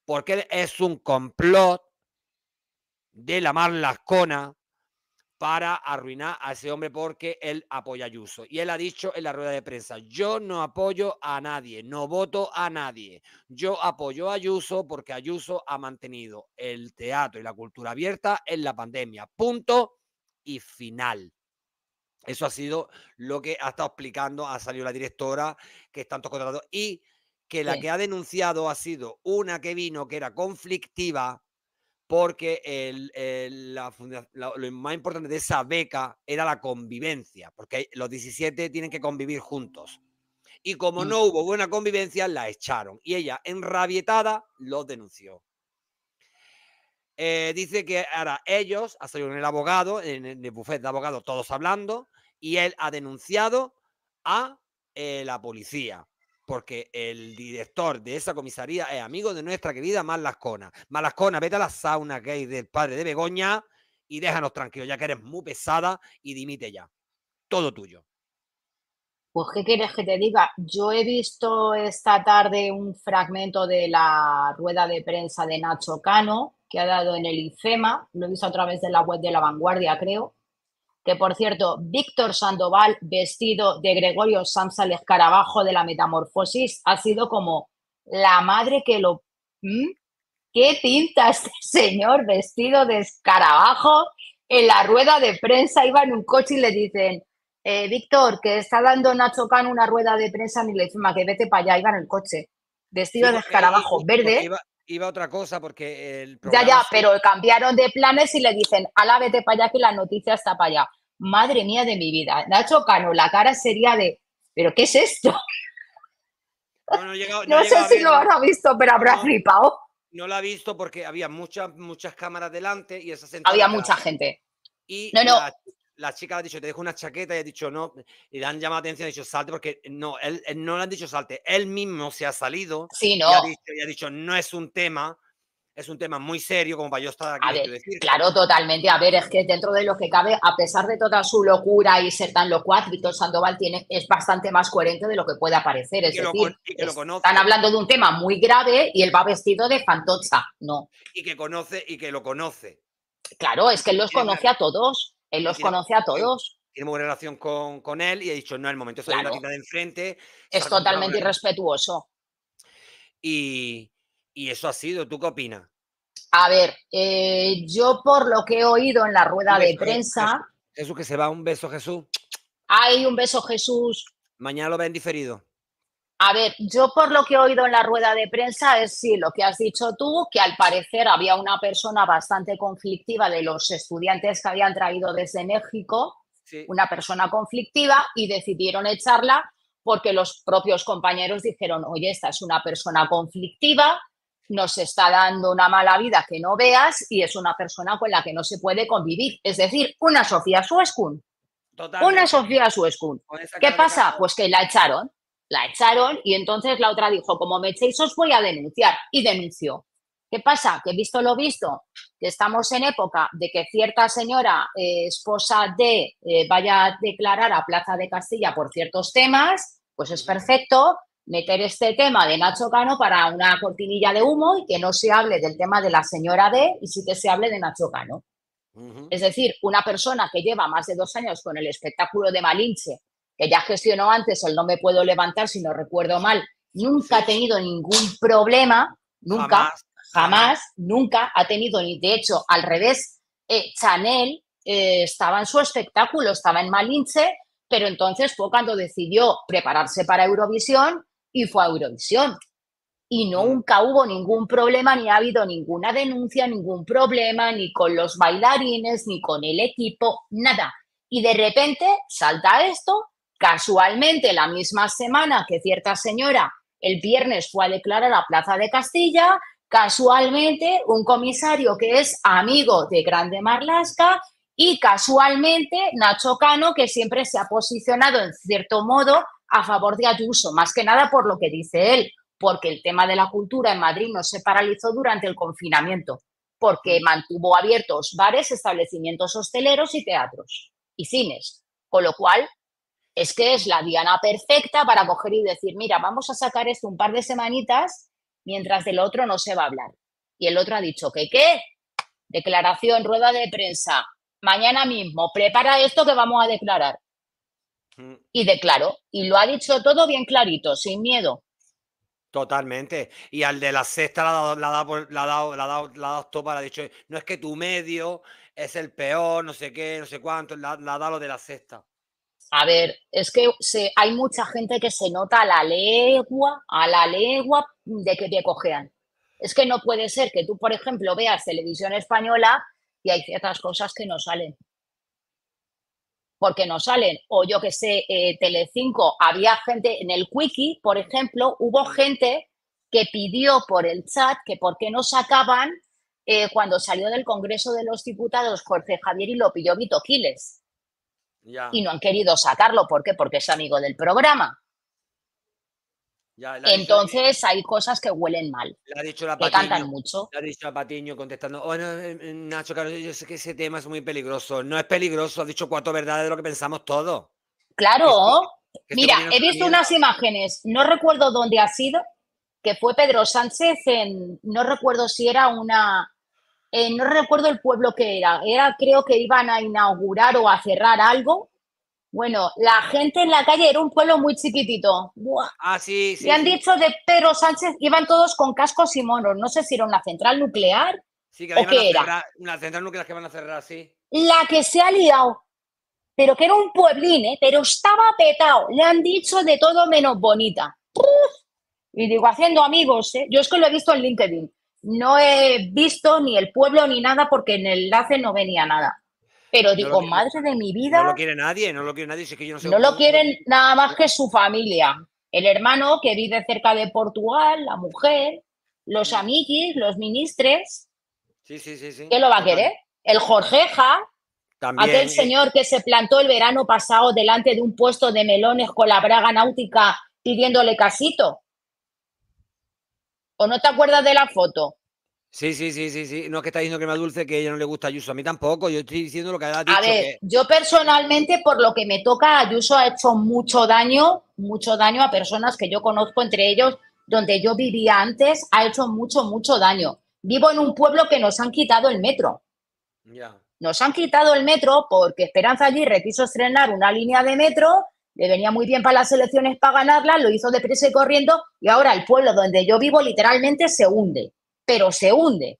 Porque es un complot de la Marlascona para arruinar a ese hombre porque él apoya a Ayuso. Y él ha dicho en la rueda de prensa, yo no apoyo a nadie, no voto a nadie. Yo apoyo a Ayuso porque Ayuso ha mantenido el teatro y la cultura abierta en la pandemia. Punto y final. Eso ha sido lo que ha estado explicando, ha salido la directora, que es tanto contratado, y que la que ha denunciado ha sido una que vino que era conflictiva, porque lo más importante de esa beca era la convivencia, porque los 17 tienen que convivir juntos. Y como mm. no hubo buena convivencia, la echaron. Y ella, enrabietada, lo denunció. Eh, dice que ahora ellos, ha salido en el abogado, en el bufete de abogados, todos hablando, y él ha denunciado a eh, la policía porque el director de esa comisaría es amigo de nuestra querida Malascona. Malascona, vete a la sauna gay del padre de Begoña y déjanos tranquilos, ya que eres muy pesada y dimite ya. Todo tuyo. Pues, ¿qué quieres que te diga? Yo he visto esta tarde un fragmento de la rueda de prensa de Nacho Cano que ha dado en el IFEMA, lo he visto a través de la web de La Vanguardia, creo, que por cierto, Víctor Sandoval, vestido de Gregorio Samsa, escarabajo de la metamorfosis, ha sido como la madre que lo... ¿Qué tinta este señor vestido de escarabajo? En la rueda de prensa iba en un coche y le dicen, eh, Víctor, que está dando Nacho Can una rueda de prensa ni le dicen, que vete para allá, iba en el coche, vestido de escarabajo, verde. Iba, otra cosa porque el... ya, ya, pero cambiaron de planes y le dicen, ala, vete para allá que la noticia está para allá madre mía de mi vida. Nacho Cano, la cara sería de, ¿pero qué es esto? No, sé si lo habrá visto, pero habrá flipado. No lo ha visto porque había muchas, muchas cámaras delante y Había mucha gente. Y la, la, chica ha dicho, te dejo una chaqueta y ha dicho no. Y le han llamado atención y ha dicho, salte, porque no, él, no le han dicho salte. Él mismo se ha salido. Sí, y ha dicho no es un tema es un tema muy serio como para yo estar aquí. Claro, totalmente. A ver, es que dentro de lo que cabe, a pesar de toda su locura y ser tan locuaz, Víctor Sandoval tiene, es bastante más coherente de lo que puede aparecer. Es decir, están hablando de un tema muy grave y él va vestido de fantocha, ¿no? Y que conoce y que lo conoce. Claro, es que él los conoce a todos. Él los conoce a todos. Tiene muy buena relación con, él y ha dicho, no, el momento está en la de enfrente. Es totalmente irrespetuoso. Y, y eso ha sido. ¿Tú qué opinas? A ver, eh, yo por lo que he oído en la rueda de eh, prensa. Jesús, que se va, un beso, Jesús. Hay un beso, Jesús. Mañana lo ven diferido. A ver, yo por lo que he oído en la rueda de prensa es sí, lo que has dicho tú, que al parecer había una persona bastante conflictiva de los estudiantes que habían traído desde México, una persona conflictiva, y decidieron echarla porque los propios compañeros dijeron, oye, esta es una persona conflictiva, nos está dando una mala vida que no veas y es una persona con la que no se puede convivir. Es decir, una Sofía Suescun. Totalmente. Una Sofía Suescun. ¿Qué pasa? Pues que la echaron. La echaron y entonces la otra dijo, como me echéis os voy a denunciar. Y denunció. ¿Qué pasa? Que visto lo visto, que estamos en época de que cierta señora, eh, esposa de, eh, vaya a declarar a Plaza de Castilla por ciertos temas, pues es perfecto, meter este tema de Nacho Cano para una cortinilla de humo y que no se hable del tema de la señora D y sí que se hable de Nacho Cano. Es decir, una persona que lleva más de dos años con el espectáculo de Malinche, que ya gestionó antes el No me puedo levantar si no recuerdo mal, nunca ha tenido ningún problema, nunca, jamás, nunca ha tenido, ni de hecho, al revés, eh, Chanel eh, estaba en su espectáculo, estaba en Malinche, pero entonces fue cuando decidió prepararse para Eurovisión y fue a Eurovisión. Y no, mm. nunca hubo ningún problema, ni ha habido ninguna denuncia, ningún problema, ni con los bailarines, ni con el equipo, nada. Y de repente salta esto, casualmente la misma semana que cierta señora el viernes fue a declarar a Plaza de Castilla, casualmente un comisario que es amigo de Grande Marlasca y casualmente Nacho Cano, que siempre se ha posicionado en cierto modo a favor de Ayuso, más que nada por lo que dice él, porque el tema de la cultura en Madrid no se paralizó durante el confinamiento, porque mm. mantuvo abiertos bares, establecimientos hosteleros y teatros y cines, con lo cual es que es la diana perfecta para coger y decir, mira, vamos a sacar esto un par de semanitas mientras del otro no se va a hablar. Y el otro ha dicho que qué, declaración, rueda de prensa, mañana mismo, prepara esto que vamos a declarar y declaró. Y lo ha dicho todo bien clarito, sin miedo. Totalmente. Y al de la sexta la ha dado, la dado, la dado, la ha topa, ha dicho, no es que tu medio es el peor, no sé qué, no sé cuánto, la, ha dado lo de la sexta. A ver, es que hay mucha gente que se nota a la legua, a la legua de que te cojean. Es que no puede ser que tú, por ejemplo, veas televisión española y hay ciertas cosas que no salen porque no salen. O yo que sé, eh, Telecinco, había gente en el Wiki, por ejemplo, hubo gente que pidió por el chat que por qué no sacaban eh, cuando salió del Congreso de los Diputados Jorge Javier y lo pilló Vito Quiles. Y no han querido sacarlo, ¿por qué? Porque es amigo del programa. Entonces hay cosas que huelen mal. ha dicho la Patiño, que cantan mucho. ha dicho Patiño contestando. Bueno, oh, eh, eh, Nacho, claro, yo sé que ese tema es muy peligroso. No es peligroso, ha dicho cuatro verdades de lo que pensamos todos. Claro. Mira, he visto unas imágenes, no recuerdo dónde ha sido, que fue Pedro Sánchez en, no recuerdo si era una, eh, no recuerdo el pueblo que era, era creo que iban a inaugurar o a cerrar algo bueno, la gente en la calle era un pueblo muy chiquitito. Ah, sí, sí. Le han dicho de Pedro Sánchez, iban todos con cascos y monos. No sé si era una central nuclear. Sí, que ¿o era? una central nuclear que van a cerrar, sí. La que se ha liado. Pero que era un pueblín, ¿eh? pero estaba petado. Le han dicho de todo menos bonita. Y digo, haciendo amigos, ¿eh? yo es que lo he visto en LinkedIn. No he visto ni el pueblo ni nada porque en el enlace no venía nada. Pero digo, madre de mi vida. No lo quiere nadie, no lo quiere nadie. es que yo no sé no lo quieren nada más que su familia. El hermano que vive cerca de Portugal, la mujer, los mm. amiguis, los ministres. Sí, sí, sí. sí. ¿Qué lo va a querer? El Jorgeja, aquel eh. señor que se plantó el verano pasado delante de un puesto de melones con la braga náutica pidiéndole casito. ¿O no te acuerdas de la foto? Sí, sí, sí, sí, No es que está diciendo que me dulce que a ella no le gusta Ayuso. A mí tampoco. Yo estoy diciendo lo que ha dicho. A ver, yo personalmente, por lo que me toca, Ayuso ha hecho mucho daño, mucho daño a personas que yo conozco, entre ellos, donde yo vivía antes, ha hecho mucho, mucho daño. Vivo en un pueblo que nos han quitado el metro. Nos han quitado el metro porque Esperanza Aguirre quiso estrenar una línea de metro, le venía muy bien para las elecciones para ganarla, lo hizo deprisa y corriendo, y ahora el pueblo donde yo vivo literalmente se hunde pero se hunde.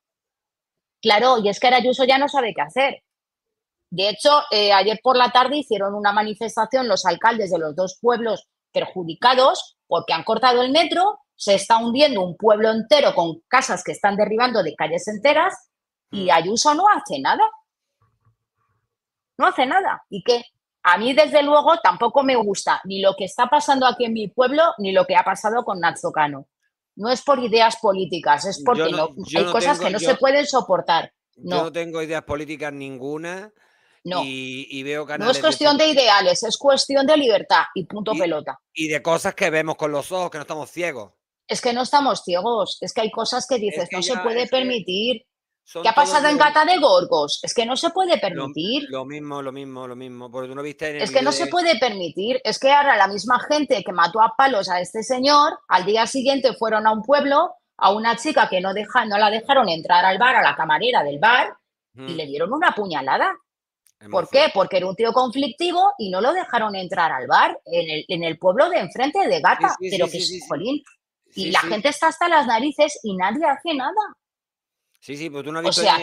Claro, y es que Ayuso ya no sabe qué hacer. De hecho, eh, ayer por la tarde hicieron una manifestación los alcaldes de los dos pueblos perjudicados porque han cortado el metro, se está hundiendo un pueblo entero con casas que están derribando de calles enteras y mm. Ayuso no hace nada. No hace nada. ¿Y que A mí, desde luego, tampoco me gusta ni lo que está pasando aquí en mi pueblo ni lo que ha pasado con Nazo Cano no es por ideas políticas, es porque hay cosas que no se pueden soportar. Yo no tengo ideas políticas ninguna. No. Y, veo veo No es cuestión de, ideales, es cuestión de libertad y punto pelota. Y de cosas que vemos con los ojos, que no estamos ciegos. Es que no estamos ciegos, es que hay cosas que dices, no se puede permitir. ¿Qué ha pasado en Gata de Gorgos? Es que no se puede permitir. Lo, mismo, lo mismo, lo mismo. Es que no se puede este. permitir. Es que ahora la misma gente que mató a palos a este señor, al día siguiente fueron a un pueblo, a una chica que no, deja, no la dejaron entrar al bar, a la camarera del bar, y mm. le dieron una puñalada. ¿Por qué? Porque era un tío conflictivo y no lo dejaron entrar al bar en el, pueblo de enfrente de Gata. pero que es un jolín. y la gente está hasta las narices y nadie hace nada. Sí, sí, pues tú no O sea,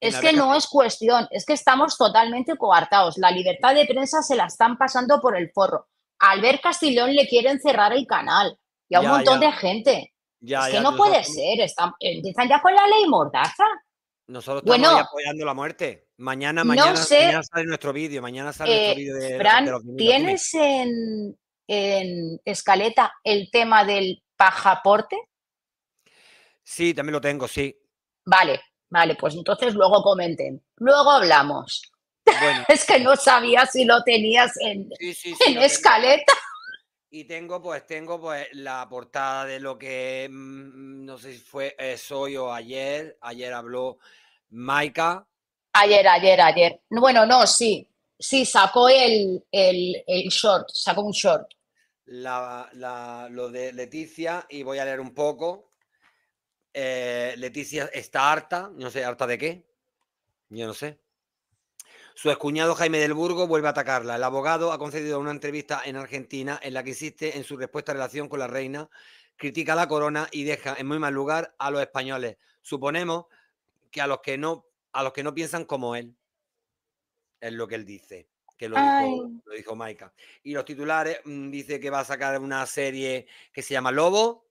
es que no es cuestión, es que estamos totalmente coartados. La libertad de prensa se la están pasando por el forro. Al ver Castellón le quieren cerrar el canal y a un montón de gente. es que no puede ser, empiezan ya con la ley mordaza. Nosotros estamos apoyando la muerte. Mañana, mañana, sale nuestro vídeo. Mañana sale nuestro eh, vídeo de, Fran, ¿tienes en, en, escaleta el tema del pajaporte? Sí, también lo tengo, sí. Vale, vale, pues entonces luego comenten, luego hablamos. es que no sabía si lo tenías en, escaleta. Y tengo, pues, tengo pues la portada de lo que mm, mm, no sé si fue hoy o ayer. Ayer habló Maika. Ayer, ayer, ayer. Bueno, no, sí. Sí, sacó el, el, el short, sacó un short. La, la, lo de Leticia, y voy a leer un poco. Eh, Leticia está harta, no sé, harta de qué. Yo no sé. Su excuñado Jaime del Burgo vuelve a atacarla. El abogado ha concedido una entrevista en Argentina en la que insiste en su respuesta a relación con la reina, critica a la corona y deja en muy mal lugar a los españoles. Suponemos que a los que no, a los que no piensan como él. Es lo que él dice. Que lo dijo, lo dijo, Maika. Y los titulares mm, dice que va a sacar una serie que se llama Lobo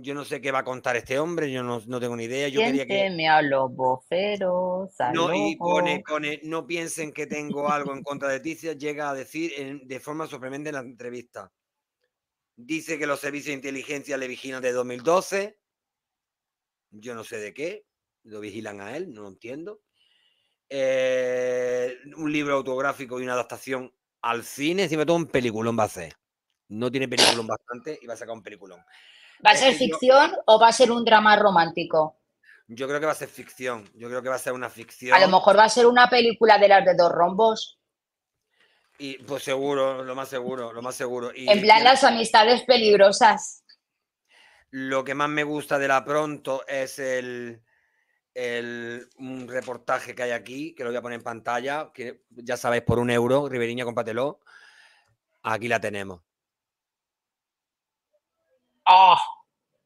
yo no sé qué va a contar este hombre, yo no, no tengo ni idea. Yo quería que... me hablo los voceros, No, y pone, no piensen que tengo algo en contra de Ticia, llega a decir de forma sorprendente en la entrevista. Dice que los servicios de inteligencia le vigilan de 2012. Yo no sé de qué. Lo vigilan a él, no lo entiendo. Eh, un libro autográfico y una adaptación al cine, encima todo un peliculón va a No tiene peliculón bastante y va a sacar un peliculón. ¿Va a eh, ser ficción o va a ser un drama romántico? Yo creo que va a ser ficción. Yo creo que va a ser una ficción. A lo mejor va a ser una película de las de dos rombos. Y pues seguro, lo más seguro, lo más seguro. en plan, las amistades peligrosas. Lo que más me gusta de la pronto es el, un reportaje que hay aquí, que lo voy a poner en pantalla, que ya sabéis, por un euro, Riveriña, Compatelo. Aquí la tenemos. Ah.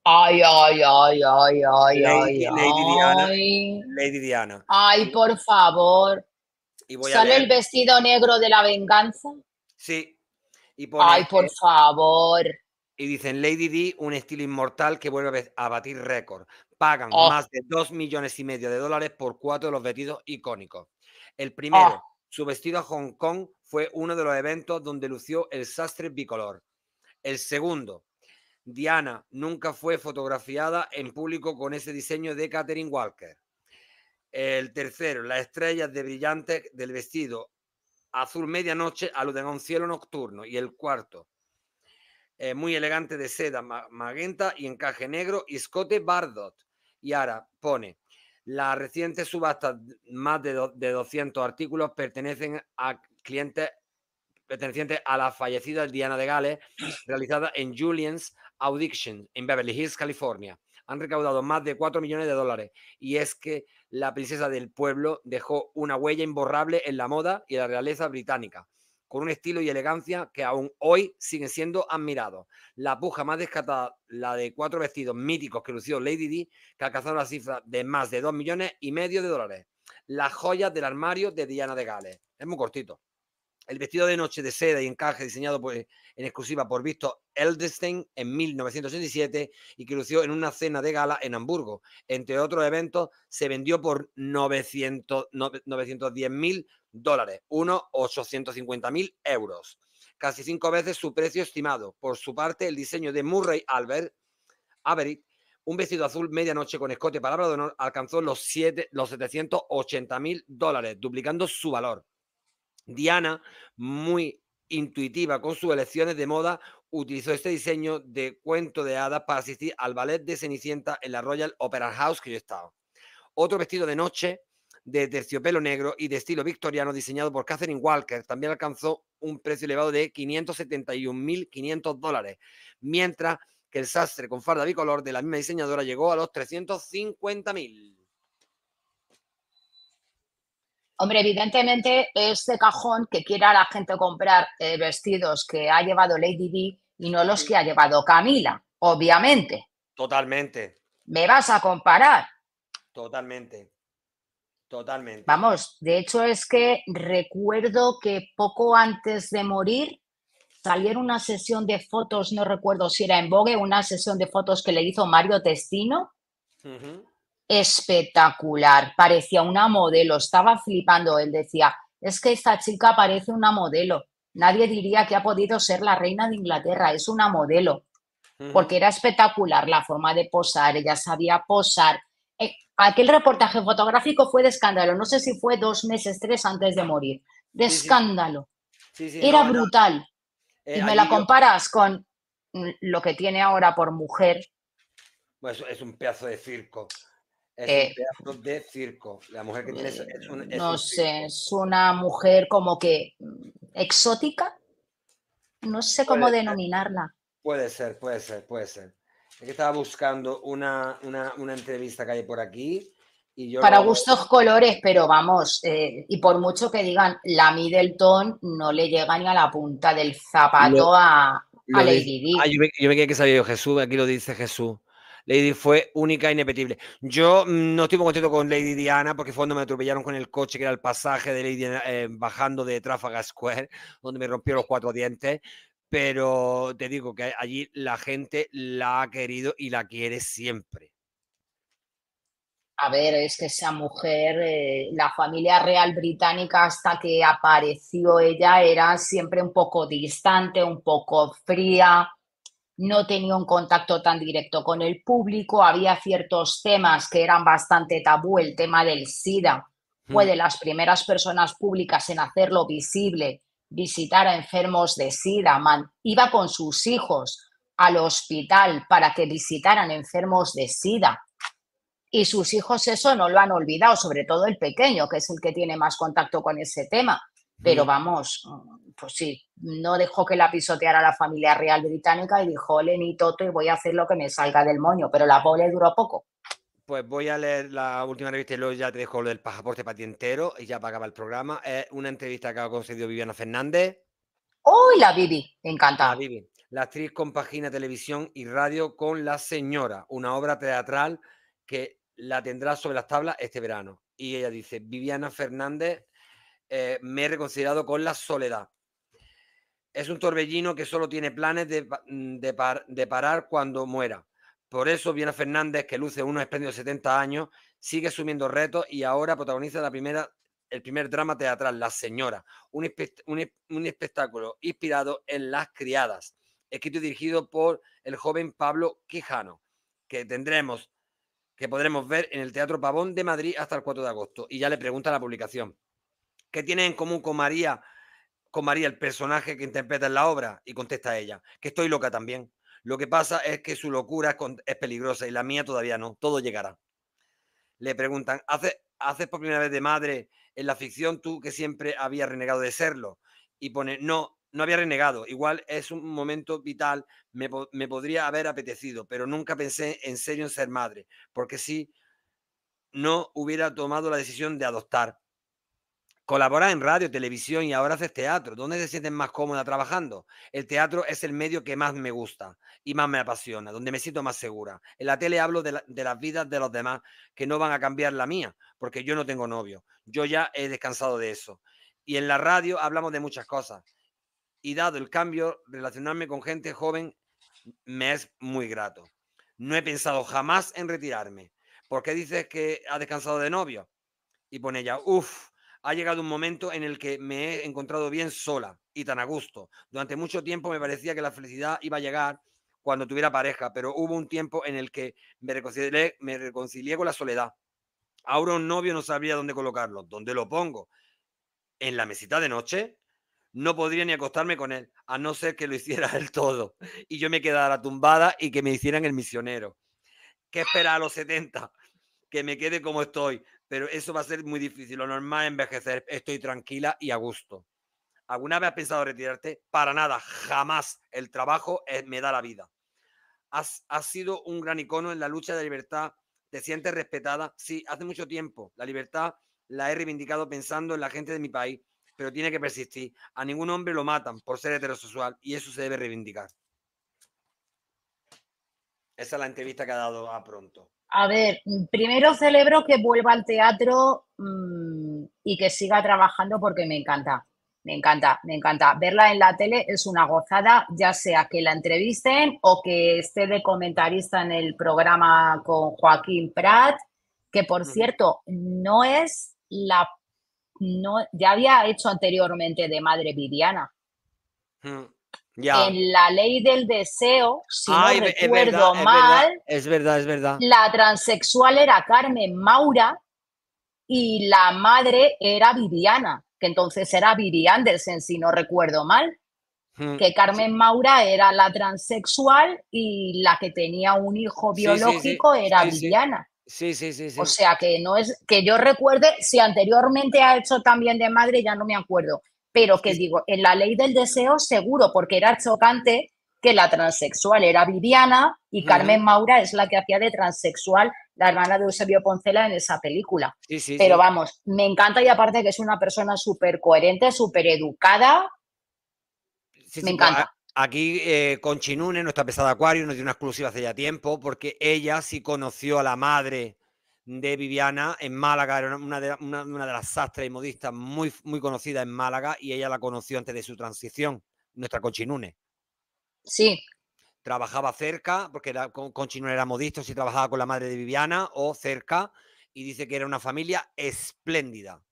Ay, ay, ay, ay, ay, Lady, ay, Diana. Lady Diana. Ay, por favor. Y ¿Sale el vestido negro de la venganza? Sí. Y ay, por favor. Y dicen Lady D, un estilo inmortal que vuelve a batir récord. Pagan ah. más de 2 millones y medio de dólares por cuatro de los vestidos icónicos. El ah. primero, su vestido a Hong Kong, fue uno de los eventos donde lució el sastre bicolor. El segundo, Diana nunca fue fotografiada en público con ese diseño de Catherine Walker. El tercero, las estrellas de brillante del vestido azul medianoche aluden a un cielo nocturno. Y el cuarto, eh, muy elegante de seda magenta y encaje negro, y escote Bardot. Y ahora pone, la reciente subasta más de, de 200 artículos, pertenecen a clientes pertenecientes a la fallecida Diana de Gales, realizada en Julien's Audition en Beverly Hills, California. Han recaudado más de 4 millones de dólares. Y es que la princesa del pueblo dejó una huella imborrable en la moda y la realeza británica, con un estilo y elegancia que aún hoy siguen siendo admirados. La puja más descartada, la de cuatro vestidos míticos que lució Lady Di, que alcanzaron la cifra de más de 2 millones y medio de dólares. Las joyas del armario de Diana de Gales. Es muy cortito. El vestido de noche de seda y encaje diseñado pues, en exclusiva por Visto Eldestein en 1987 y que lució en una cena de gala en Hamburgo. Entre otros eventos, se vendió por 900, 910 mil dólares, unos mil euros, casi cinco veces su precio estimado. Por su parte, el diseño de Murray Albert Avery, un vestido azul medianoche con escote palabra de honor alcanzó los, 7, los 780 mil dólares, duplicando su valor. Diana, muy intuitiva con sus elecciones de moda, utilizó este diseño de cuento de hadas para asistir al ballet de Cenicienta en la Royal Opera House que yo estaba. Otro vestido de noche de terciopelo negro y de estilo victoriano diseñado por Catherine Walker también alcanzó un precio elevado de 571.500 dólares, mientras que el sastre con farda bicolor de la misma diseñadora llegó a los 350.000. Hombre, evidentemente es de cajón que quiera la gente comprar eh, vestidos que ha llevado Lady D y no los que ha llevado Camila, obviamente. Totalmente. ¿Me vas a comparar? Totalmente. Totalmente. Vamos, de hecho es que recuerdo que poco antes de morir salieron una sesión de fotos, no recuerdo si era en Vogue, una sesión de fotos que le hizo Mario Testino espectacular, parecía una modelo, estaba flipando, él decía, es que esta chica parece una modelo, nadie diría que ha podido ser la reina de Inglaterra, es una modelo, porque era espectacular la forma de posar, ella sabía posar. Eh, aquel reportaje fotográfico fue de escándalo, no sé si fue dos meses, tres antes de morir, de escándalo. era brutal. Eh, y me la comparas con lo que tiene ahora por mujer. Pues es un pedazo de circo. Es eh, de circo. La mujer No sé, es una mujer como que mm, exótica. No sé cómo denominarla. puede ser, puede ser, puede ser. Es que estaba buscando una, entrevista que hay por aquí. Y Para gustos colores, pero vamos, eh, y por mucho que digan, la Middleton no le llega ni a la punta del zapato a, Lady Di. Ah, yo yo que sabía yo, Jesús, aquí lo dice Jesús. Lady fue única e inepetible. Yo mm, no estoy contento con Lady Diana porque fue cuando me atropellaron con el coche que era el pasaje de Lady eh, bajando de Trafalgar Square, donde me rompió los cuatro dientes. Pero te digo que allí la gente la ha querido y la quiere siempre. A ver, es que esa mujer, eh, la familia real británica hasta que apareció ella era siempre un poco distante, un poco fría, no tenía un contacto tan directo con el público, había ciertos temas que eran bastante tabú, el tema del SIDA hmm. fue de las primeras personas públicas en hacerlo visible, visitar a enfermos de SIDA, Man, iba con sus hijos al hospital para que visitaran enfermos de SIDA. Y sus hijos eso no lo han olvidado, sobre todo el pequeño, que es el que tiene más contacto con ese tema. Pero mm. vamos, pues sí, no dejó que la pisoteara la familia real británica y dijo, Lenny Toto, y voy a hacer lo que me salga del moño, pero la bola duró poco. Pues voy a leer la última revista y luego ya te dejo lo del pasaporte para entero y ya pagaba el programa. Es una entrevista que ha concedido Viviana Fernández. ¡Hola la Vivi! Encantada. La Vivi. La actriz compagina televisión y radio con La Señora, una obra teatral que la tendrá sobre las tablas este verano. Y ella dice, Viviana Fernández eh, me he reconsiderado con la soledad. Es un torbellino que solo tiene planes de, mm, parar cuando muera. Por eso viene Fernández, que luce unos de 70 años, sigue asumiendo retos y ahora protagoniza la primera, el primer drama teatral, La Señora, un, espectáculo inspirado en Las Criadas, escrito y dirigido por el joven Pablo Quijano, que tendremos, que podremos ver en el Teatro Pavón de Madrid hasta el 4 de agosto. Y ya le pregunta la publicación. ¿Qué tienes en común con María? Con María, el personaje que interpreta en la obra. Y contesta ella, que estoy loca también. Lo que pasa es que su locura es, peligrosa y la mía todavía no. Todo llegará. Le preguntan, ¿haces, por primera vez de madre en la ficción tú que siempre habías renegado de serlo? Y pone, no, no había renegado. Igual es un momento vital, me, me, podría haber apetecido, pero nunca pensé en serio en ser madre, porque si no hubiera tomado la decisión de adoptar. Colaboras en radio, televisión y ahora haces teatro. ¿Dónde te sientes más cómoda trabajando? El teatro es el medio que más me gusta y más me apasiona, donde me siento más segura. En la tele hablo de, las vidas de los demás que no van a cambiar la mía, porque yo no tengo novio. Yo ya he descansado de eso. Y en la radio hablamos de muchas cosas. Y dado el cambio, relacionarme con gente joven me es muy grato. No he pensado jamás en retirarme. ¿Por qué dices que ha descansado de novio? Y pone ya, uff, ha llegado un momento en el que me he encontrado bien sola y tan a gusto. Durante mucho tiempo me parecía que la felicidad iba a llegar cuando tuviera pareja, pero hubo un tiempo en el que me reconcilié, con la soledad. Ahora un novio no sabría dónde colocarlo. ¿Dónde lo pongo? ¿En la mesita de noche? No podría ni acostarme con él, a no ser que lo hiciera él todo y yo me quedara tumbada y que me hicieran el misionero. ¿Qué espera a los 70? Que me quede como estoy, pero eso va a ser muy difícil. Lo normal es envejecer, estoy tranquila y a gusto. ¿Alguna vez has pensado retirarte? Para nada, jamás. El trabajo eh, me da la vida. Has, sido un gran icono en la lucha de libertad. ¿Te sientes respetada? Sí, hace mucho tiempo. La libertad la he reivindicado pensando en la gente de mi país, pero tiene que persistir. A ningún hombre lo matan por ser heterosexual y eso se debe reivindicar. Esa es la entrevista que ha dado a pronto. A ver, primero celebro que vuelva al teatro mm, y que siga trabajando porque me encanta, me encanta, me encanta. Verla en la tele es una gozada, ya sea que la entrevisten o que esté de comentarista en el programa con Joaquín Prat, que por cierto no es la, no, ya había hecho anteriormente de Madre Viviana. Mm. En la ley del deseo, si no recuerdo mal, es verdad, La transexual era Carmen Maura y la madre era Viviana, que entonces era Vivi Anderson, si no recuerdo mal. Hmm. Que Carmen Maura era la transexual y la que tenía un hijo biológico era Viviana. sí, sí, sí. O sea que no es que yo recuerde si anteriormente ha hecho también de madre, ya no me acuerdo pero que digo, en la ley del deseo seguro, porque era chocante que la transexual era Viviana y Carmen Maura es la que hacía de transexual la hermana de Eusebio Poncela en esa película. pero vamos, me encanta y aparte que es una persona súper coherente, súper educada. me encanta. Aquí eh, con Chinune, nuestra pesada acuario, nos dio una exclusiva hace ya tiempo, porque ella sí conoció a la madre de Viviana en Málaga, era una de, una, de las sastres y modistas muy, muy conocida en Málaga y ella la conoció antes de su transición, nuestra Conchinune. Sí. Trabajaba cerca, porque era, Conchinune era modista, si trabajaba con la madre de Viviana o cerca, y dice que era una familia espléndida.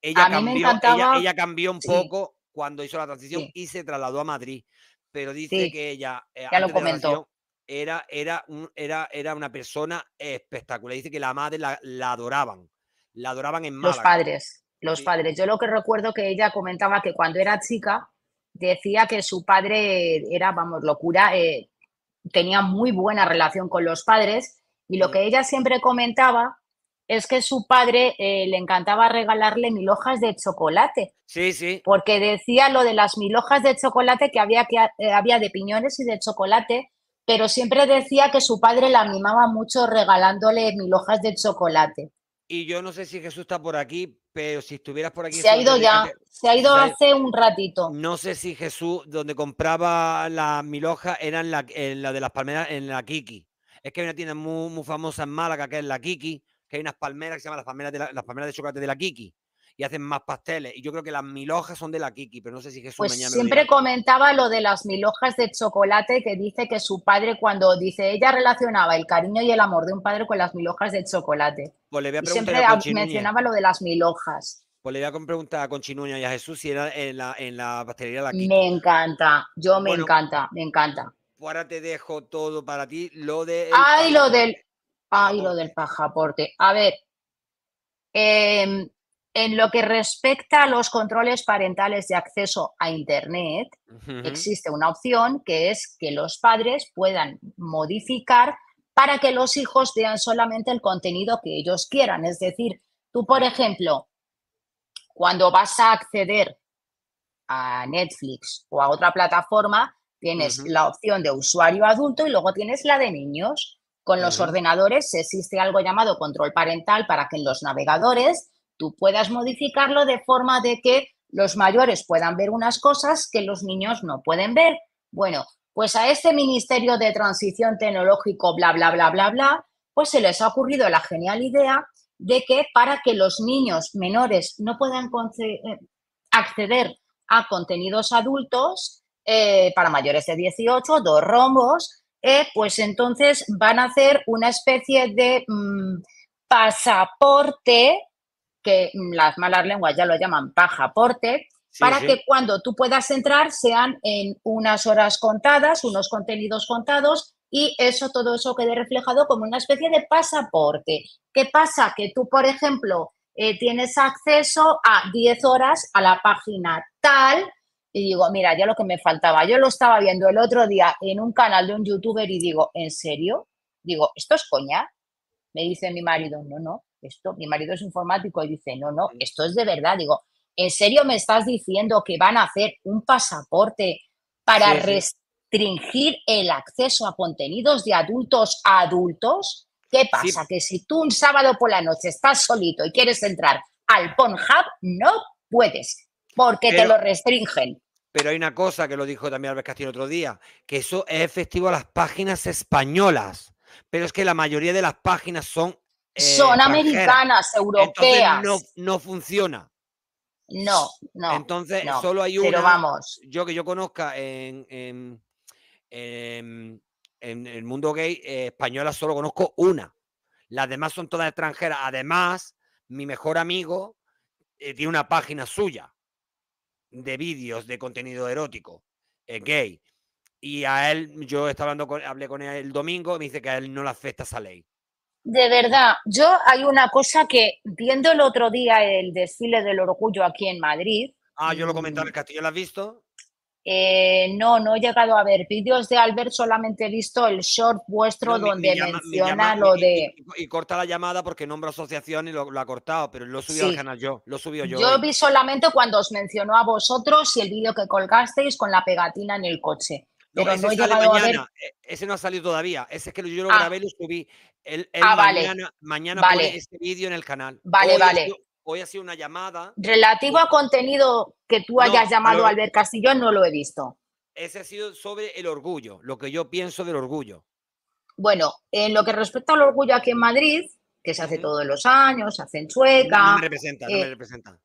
Ella, cambió, ella, ella, cambió un poco cuando hizo la transición y se trasladó a Madrid, pero dice que ella... Eh, ya lo comentó era, era, una persona espectacular. Dice que la madre la, adoraban, la adoraban en Los padres, los padres. Yo lo que recuerdo que ella comentaba que cuando era chica decía que su padre era, vamos, locura, eh, tenía muy buena relación con los padres y lo que ella siempre comentaba es que su padre eh, le encantaba regalarle mil hojas de chocolate. Sí, sí. Porque decía lo de las mil hojas de chocolate que había, que, eh, había de piñones y de chocolate pero siempre decía que su padre la mimaba mucho regalándole mil hojas de chocolate. Y yo no sé si Jesús está por aquí, pero si estuvieras por aquí... Se ha ido ya, se ha ido hace un ratito. No sé si Jesús, donde compraba las mil hojas, era en la, de las palmeras, en la Kiki. Es que hay una tienda muy, muy famosa en Málaga, que es la Kiki, que hay unas palmeras que se llaman las palmeras de, la, las palmeras de chocolate de la Kiki y hacen más pasteles. Y yo creo que las mil son de la Kiki, pero no sé si Jesús pues Siempre comentaba lo de las milojas de chocolate que dice que su padre, cuando dice ella relacionaba el cariño y el amor de un padre con las milojas de chocolate. Pues siempre mencionaba lo de las milojas. Pues le voy a preguntar a Conchinuña y a Jesús si era en la, en la la Kiki. Me encanta, yo me encanta, me encanta. Pues ahora te dejo todo para ti. Lo de. Ay, lo del. Ay, lo del pajaporte. A ver. Eh, en lo que respecta a los controles parentales de acceso a Internet, existe una opción que es que los padres puedan modificar para que los hijos vean solamente el contenido que ellos quieran. Es decir, tú, por ejemplo, cuando vas a acceder a Netflix o a otra plataforma, tienes la opción de usuario adulto y luego tienes la de niños. Con los ordenadores existe algo llamado control parental para que en los navegadores tú puedas modificarlo de forma de que los mayores puedan ver unas cosas que los niños no pueden ver. Bueno, pues a este Ministerio de Transición Tecnológico, bla, bla, bla, bla, bla, pues se les ha ocurrido la genial idea de que para que los niños menores no puedan eh, acceder a contenidos adultos eh, para mayores de 18, dos rombos, eh, pues entonces van a hacer una especie de mm, pasaporte que las malas lenguas ya lo llaman pajaporte, para que cuando tú puedas entrar sean en unas horas contadas, unos contenidos contados y eso, todo eso quede reflejado como una especie de pasaporte. ¿Qué pasa? Que tú, por ejemplo, eh, tienes acceso a 10 horas a la página tal. Y digo, mira, ya lo que me faltaba. Yo lo estaba viendo el otro día en un canal de un youtuber y digo, ¿en serio? Digo, ¿esto es coña? Me dice mi marido, no, no, esto, mi marido es informático y dice, no, no, esto es de verdad. Digo, ¿en serio me estás diciendo que van a hacer un pasaporte para restringir el acceso a contenidos de adultos a adultos? ¿Qué pasa? Que si tú un sábado por la noche estás solito y quieres entrar al Pornhub, no puedes, porque te lo restringen. Pero hay una cosa que lo dijo también Albert Castillo otro día, que eso es efectivo a las páginas españolas. Pero es que la mayoría de las páginas son eh, son americanas, europeas. No, no, funciona. No, no. Entonces, solo hay una. Pero vamos. Yo que yo conozca en, el mundo gay eh, española, solo conozco una. Las demás son todas extranjeras. Además, mi mejor amigo eh, tiene una página suya de vídeos de contenido erótico gay. Y a él, yo estaba hablando con, hablé con él el domingo, me dice que a él no le afecta esa ley. De verdad, yo hay una cosa que viendo el otro día el desfile del orgullo aquí en Madrid. Ah, yo lo el Castillo, ¿lo has visto? Eh, no, no he llegado a ver vídeos de Albert, solamente he visto el short vuestro donde menciona lo de. Y, corta la llamada porque nombra asociación y lo, ha cortado, pero lo subió subido al canal yo, lo subió yo. Yo vi solamente cuando os mencionó a vosotros y el vídeo que colgasteis con la pegatina en el coche. E, ese no ha salido todavía. Ese es que yo lo ah. grabé y lo subí. El, ah, mañana, vale. mañana vale. este vídeo en el canal. Vale, vale. hoy ha sido una llamada. Relativo a contenido que tú hayas llamado a Albert Castillo, no lo he visto. Ese ha sido sobre el orgullo, lo que yo pienso del orgullo. Bueno, en lo que respecta al orgullo aquí en Madrid, que se hace todos los años, se hace en Chueca. No, representa, no me eh, representa.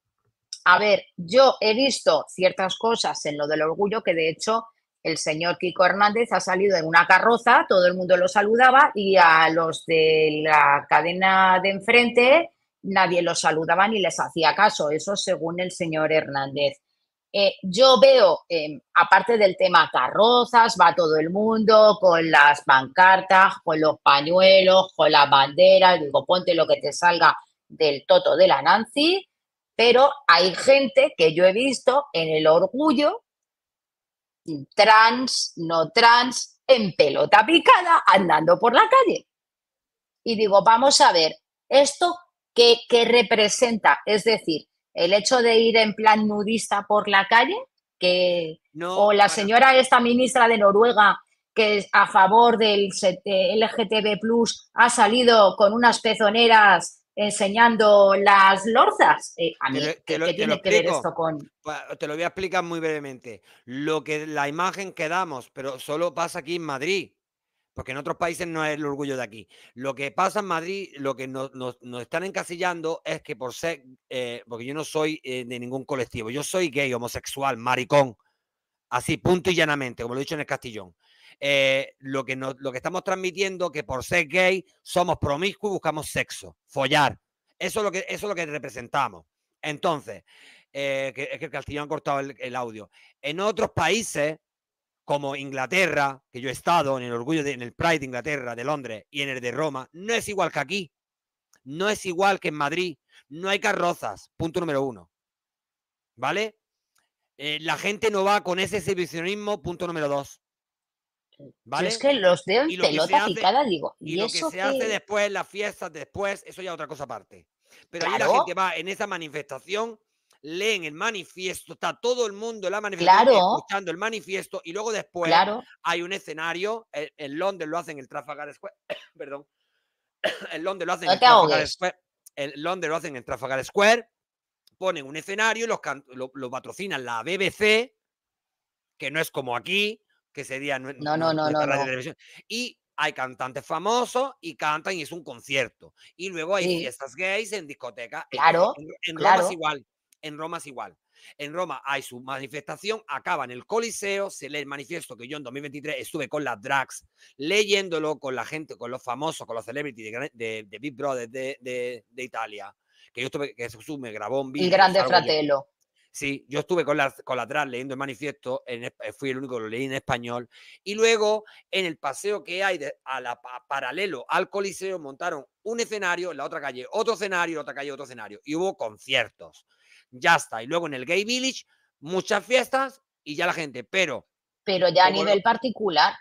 A ver, yo he visto ciertas cosas en lo del orgullo que de hecho el señor Kiko Hernández ha salido en una carroza, todo el mundo lo saludaba y a los de la cadena de enfrente nadie los saludaba ni les hacía caso, eso según el señor Hernández. Eh, yo veo, em, aparte del tema carrozas, va todo el mundo con las pancartas, con los pañuelos, con las banderas, digo, ponte lo que te salga del toto de la Nancy, pero hay gente que yo he visto en el orgullo trans, no trans, en pelota picada, andando por la calle. Y digo, vamos a ver, ¿esto qué, representa? Es decir, el hecho de ir en plan nudista por la calle, que no, o la señora esta ministra de Noruega que es a favor del eh, LGTB+ ha salido con unas pezoneras enseñando las lorzas. Eh, a mí, que ¿qué tiene que ver esto con...? Te lo voy a explicar muy brevemente. Lo que la imagen que damos, pero solo pasa aquí en Madrid, porque en otros países no es el orgullo de aquí. Lo que pasa en Madrid, lo que nos, están encasillando es que por ser, eh, porque yo no soy eh, de ningún colectivo, yo soy gay, homosexual, maricón, así, punto y llanamente, como lo he dicho en el Castillón. Eh, lo, que lo que estamos transmitiendo, que por ser gay somos promiscuos y buscamos sexo, follar. Eso es lo que, eso es lo que representamos. Entonces, eh, que, es que el castillo ha cortado el, audio. En otros países, como Inglaterra, que yo he estado en el orgullo, en el Pride de Inglaterra, de Londres y en el de Roma, no es igual que aquí. No es igual que en Madrid. No hay carrozas. Punto número uno. ¿Vale? Eh, la gente no va con ese exhibicionismo, punto número dos es que los digo. Y, lo que se hace después, las fiestas después, eso ya es otra cosa aparte. Pero ahí la gente va en esa manifestación, leen el manifiesto, está todo el mundo la manifestación escuchando el manifiesto y luego después hay un escenario, e, en, Londres lo hacen el Trafalgar Square, perdón, en Londres lo hacen el Trafalgar Square, Londres lo hacen el Trafalgar Square, ponen un escenario los lo patrocinan la BBC, que no es como aquí, que sería no, no, no, Y hay cantantes famosos y cantan y es un concierto. Y luego hay estas gays en discoteca Claro. En, Roma es igual. En Roma es igual. En Roma hay su manifestación, acaba en el Coliseo, se lee el manifiesto que yo en 2023 estuve con las drags, leyéndolo con la gente, con los famosos, con los celebrities de, Big Brother de, Italia, que yo estuve, que Jesús me grabó un El grande fratelo. Sí, yo estuve con la, con leyendo el manifiesto, eh, fui el único que lo leí en español, y luego en el paseo que hay a la, paralelo al Coliseo montaron un escenario, en la otra calle otro escenario, en la otra calle otro escenario, y hubo conciertos. Ya está. Y luego en el Gay Village, muchas fiestas y ya la gente, pero... Pero ya a nivel particular.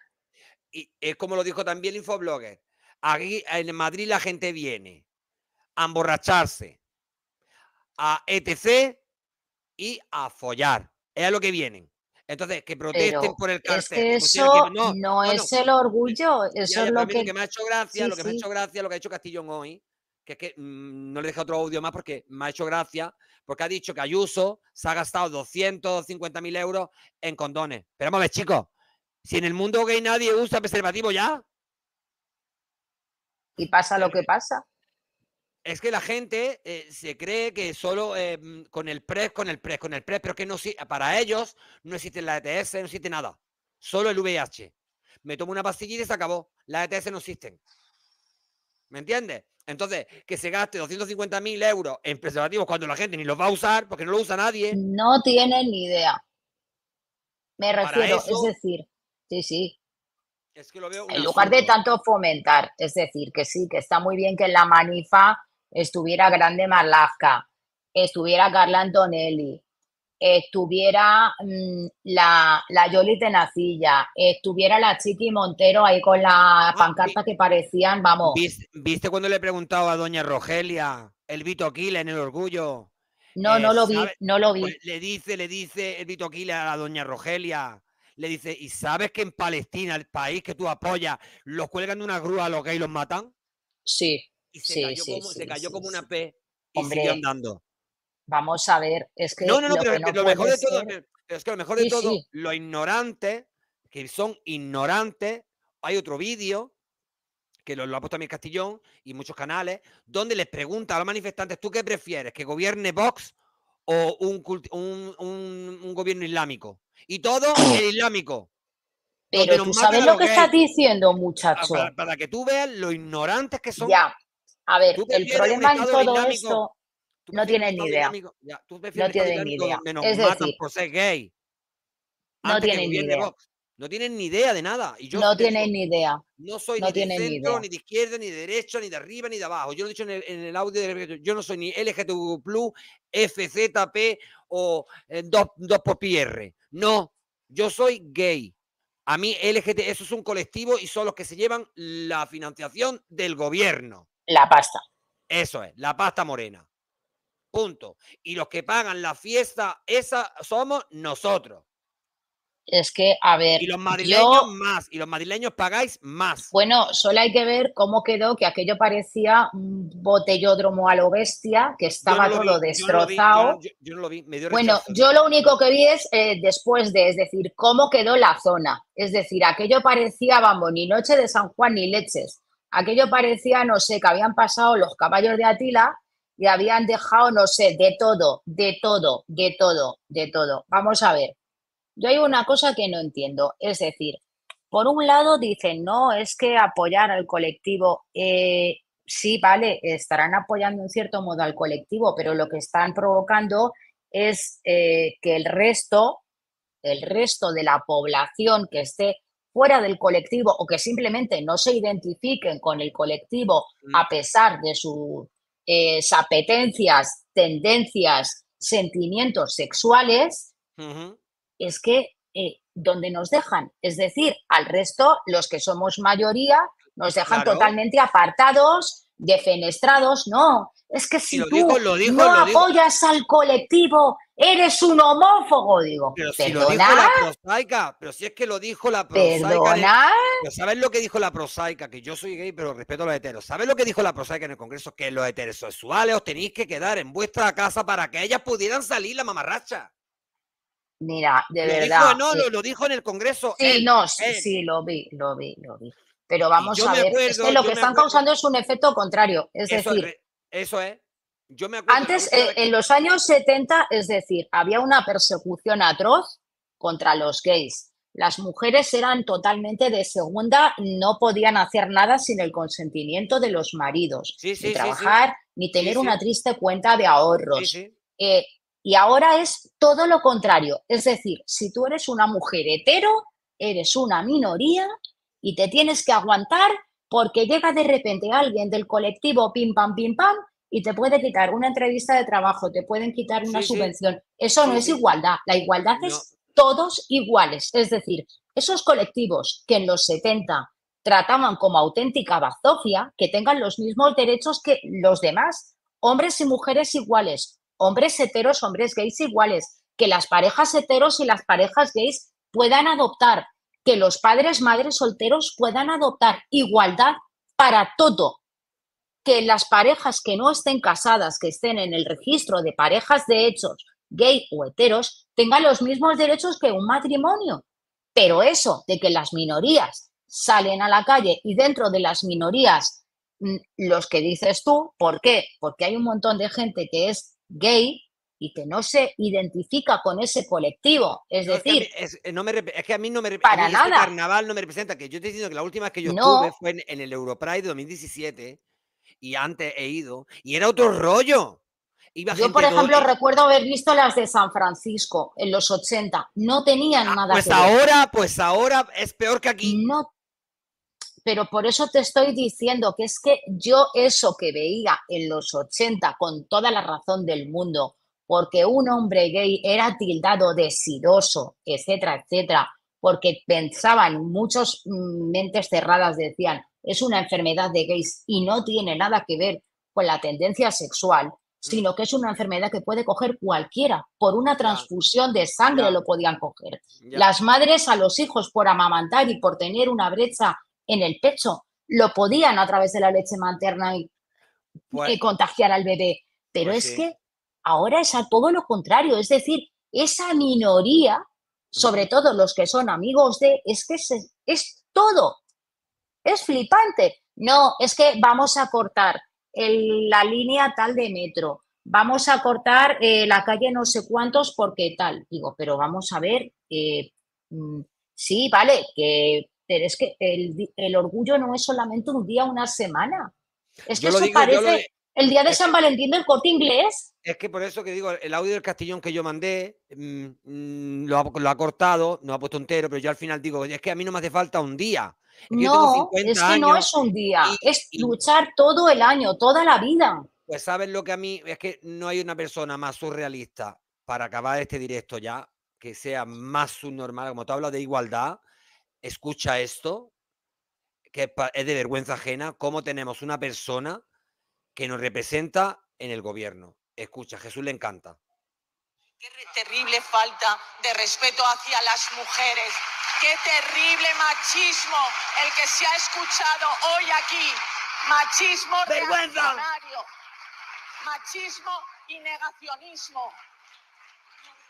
Y es como lo dijo también el infoblogger. Aquí en Madrid la gente viene a emborracharse, a etc y a follar. Es a lo que vienen. Entonces, que protesten por el cárcel. eso no, es el eh, orgullo, eso es lo que... me ha hecho gracia, lo que me ha hecho gracia, lo que ha hecho Castillón hoy, que es que mm, no le deja otro audio más porque me ha hecho gracia, porque ha dicho que Ayuso se ha gastado 250 mil euros en condones. Pero vamos a ver, chicos, si en el mundo gay nadie usa preservativo ya. Y pasa lo eh, que pasa es que la gente eh, se cree que solo eh, mm, con el PRES, con el PRES, con el PRES, pero que no para ellos no existe la ETS, no existe nada. Solo el VIH. Me tomo una pastillita y se acabó. Las ETS no existen. ¿Me entiendes? Entonces, que se gaste 250.000 euros en preservativos cuando la gente ni los va a usar, porque no lo usa nadie. No tienen ni idea. Me refiero, es decir, sí, sí, es que lo veo en lugar de tanto fomentar, es decir, que sí, que está muy bien que la manifa estuviera Grande Malasca, estuviera Carla Antonelli, estuviera mm, la, la de Nacilla, estuviera la Chiqui Montero ahí con la ah, pancarta que parecían, vamos. ¿Viste, cuando le preguntaba a doña Rogelia, el Vito en el orgullo? No, no eh, lo vi, no lo vi. Pues le dice, le dice el Vito Kila a doña Rogelia, le dice, ¿y sabes que en Palestina, el país que tú apoyas, los cuelgan de una grúa a los gays y los matan? Sí y se, cayó, como, se cayó como una P y siguió andando. Vamos a ver, es que. No, no, no, lo pero lo mejor de todo, es que lo mejor de todo, lo ignorante, que son ignorantes, hay otro vídeo que lo, ha puesto también Castillón y muchos canales, donde les pregunta a los manifestantes, ¿tú qué prefieres? ¿Que gobierne Vox o un, un, gobierno islámico? Y todo el islámico. Pero sabes lo que, estás diciendo, muchacho. Para, que tú veas lo ignorantes que son. A ver, el problema en todo esto no tienen ni idea. no tienen ni idea. Es decir, por pues, ser gay. No tienen ni idea. No tienen ni idea de nada. no tienen ni idea. No soy ni de centro, ni, de izquierda, ni de derecha, ni de arriba, ni de abajo. Yo lo he dicho en el, audio audio Yo no soy ni LGTB, FZP o 2 eh, pr No, yo soy gay. A mí LGT, eso es un colectivo y son los que se llevan la financiación del gobierno. La pasta. Eso es, la pasta morena. Punto. Y los que pagan la fiesta, esa somos nosotros. Es que, a ver. Y los madrileños más, y los madrileños pagáis más. Bueno, solo hay que ver cómo quedó, que aquello parecía un botellódromo a lo bestia, que estaba todo destrozado. Bueno, yo lo único que vi es eh, después de, es decir, cómo quedó la zona. Es decir, aquello parecía, vamos, ni noche de San Juan ni leches. Aquello parecía, no sé, que habían pasado los caballos de Atila y habían dejado, no sé, de todo, de todo, de todo, de todo. Vamos a ver. Yo hay una cosa que no entiendo, es decir, por un lado dicen, no, es que apoyar al colectivo, eh, sí, vale, estarán apoyando en cierto modo al colectivo, pero lo que están provocando es eh, que el resto, el resto de la población que esté fuera del colectivo o que simplemente no se identifiquen con el colectivo mm. a pesar de sus eh, apetencias, tendencias, sentimientos sexuales, es que eh, donde nos dejan, es decir, al resto, los que somos mayoría, nos dejan totalmente apartados, defenestrados, no. Es que si tú no apoyas al colectivo, eres un homófobo, digo. Pero si lo prosaica, pero si es que lo dijo la prosaica. ¿Sabes lo que dijo la prosaica? Que yo soy gay, pero respeto a los heteros. ¿Sabes lo que dijo la prosaica en el Congreso? Que los heterosexuales os tenéis que quedar en vuestra casa para que ellas pudieran salir la mamarracha. Mira, de verdad. no, lo, dijo en el Congreso. Sí, no, sí, lo vi, lo vi, lo vi. Pero vamos a ver, lo que están causando es un efecto contrario. Es decir, eso es. Yo antes, eh, en los años 70, es decir, había una persecución atroz contra los gays. Las mujeres eran totalmente de segunda, no podían hacer nada sin el consentimiento de los maridos, ni trabajar, ni tener una triste cuenta de ahorros. Eh, y ahora es todo lo contrario. Es decir, si tú eres una mujer hetero, eres una minoría y te tienes que aguantar porque llega de repente alguien del colectivo pim pam pim pam y te puede quitar una entrevista de trabajo, te pueden quitar una subvención. Eso no es igualdad. La igualdad es todos iguales. Es decir, esos colectivos que en los 70 trataban como auténtica bazofia, que tengan los mismos derechos que los demás, hombres y mujeres iguales, hombres heteros, hombres gays iguales, que las parejas heteros y las parejas gays puedan adoptar que los padres, madres solteros puedan adoptar igualdad para todo. Que las parejas que no estén casadas, que estén en el registro de parejas de hechos, gay o heteros, tengan los mismos derechos que un matrimonio. Pero eso de que las minorías salen a la calle y dentro de las minorías, mm, los que dices tú, ¿por qué? Porque hay un montón de gente que es gay y que no se identifica con ese colectivo. Es decir, es que, eh, que a mí no me para este nada. Este carnaval no me representa, que yo te diciendo que la última que yo estuve fue en, el Europride 2017 y antes he ido y era otro rollo. yo, por ejemplo, recuerdo haber visto las de San Francisco en los 80. No tenían ah, nada pues ahora, Pues ahora es peor que aquí. No pero por eso te estoy diciendo que es que yo eso que veía en los 80 con toda la razón del mundo, porque un hombre gay era tildado de sidoso, etcétera, etcétera, porque pensaban, muchas mm, mentes cerradas decían, es una enfermedad de gays y no tiene nada que ver con la tendencia sexual, mm. sino que es una enfermedad que puede coger cualquiera. Por una transfusión de sangre lo podían coger. Las madres a los hijos por amamantar y por tener una brecha en el pecho lo podían a través de la leche materna y, pues contagiar al bebé. Pero pues es que Ahora es a todo lo contrario, es decir, esa minoría, sobre todo los que son amigos de, es que es todo, es flipante. No, es que vamos a cortar la línea tal de metro, vamos a cortar eh, la calle no sé cuántos porque tal. Digo, pero vamos a ver, eh, mm, sí, vale, que, pero es que el, orgullo no es solamente un día, una semana. Es que eso parece el día de San Valentín del corte inglés. Es que por eso que digo, el audio del Castillón que yo mandé mm, mm, lo, ha, cortado, no ha puesto entero, pero yo al final digo, es que a mí no me hace falta un día. no, es que no es un día, es luchar todo el año, toda la vida. Pues sabes lo que a mí, es que no hay una persona más surrealista para acabar este directo ya, que sea más subnormal, como tú hablas de igualdad, escucha esto, que es de vergüenza ajena, cómo tenemos una persona que nos representa en el gobierno. Escucha, Jesús le encanta. Qué terrible falta de respeto hacia las mujeres. Qué terrible machismo el que se ha escuchado hoy aquí. Machismo ¡Vergüenza! Machismo y negacionismo.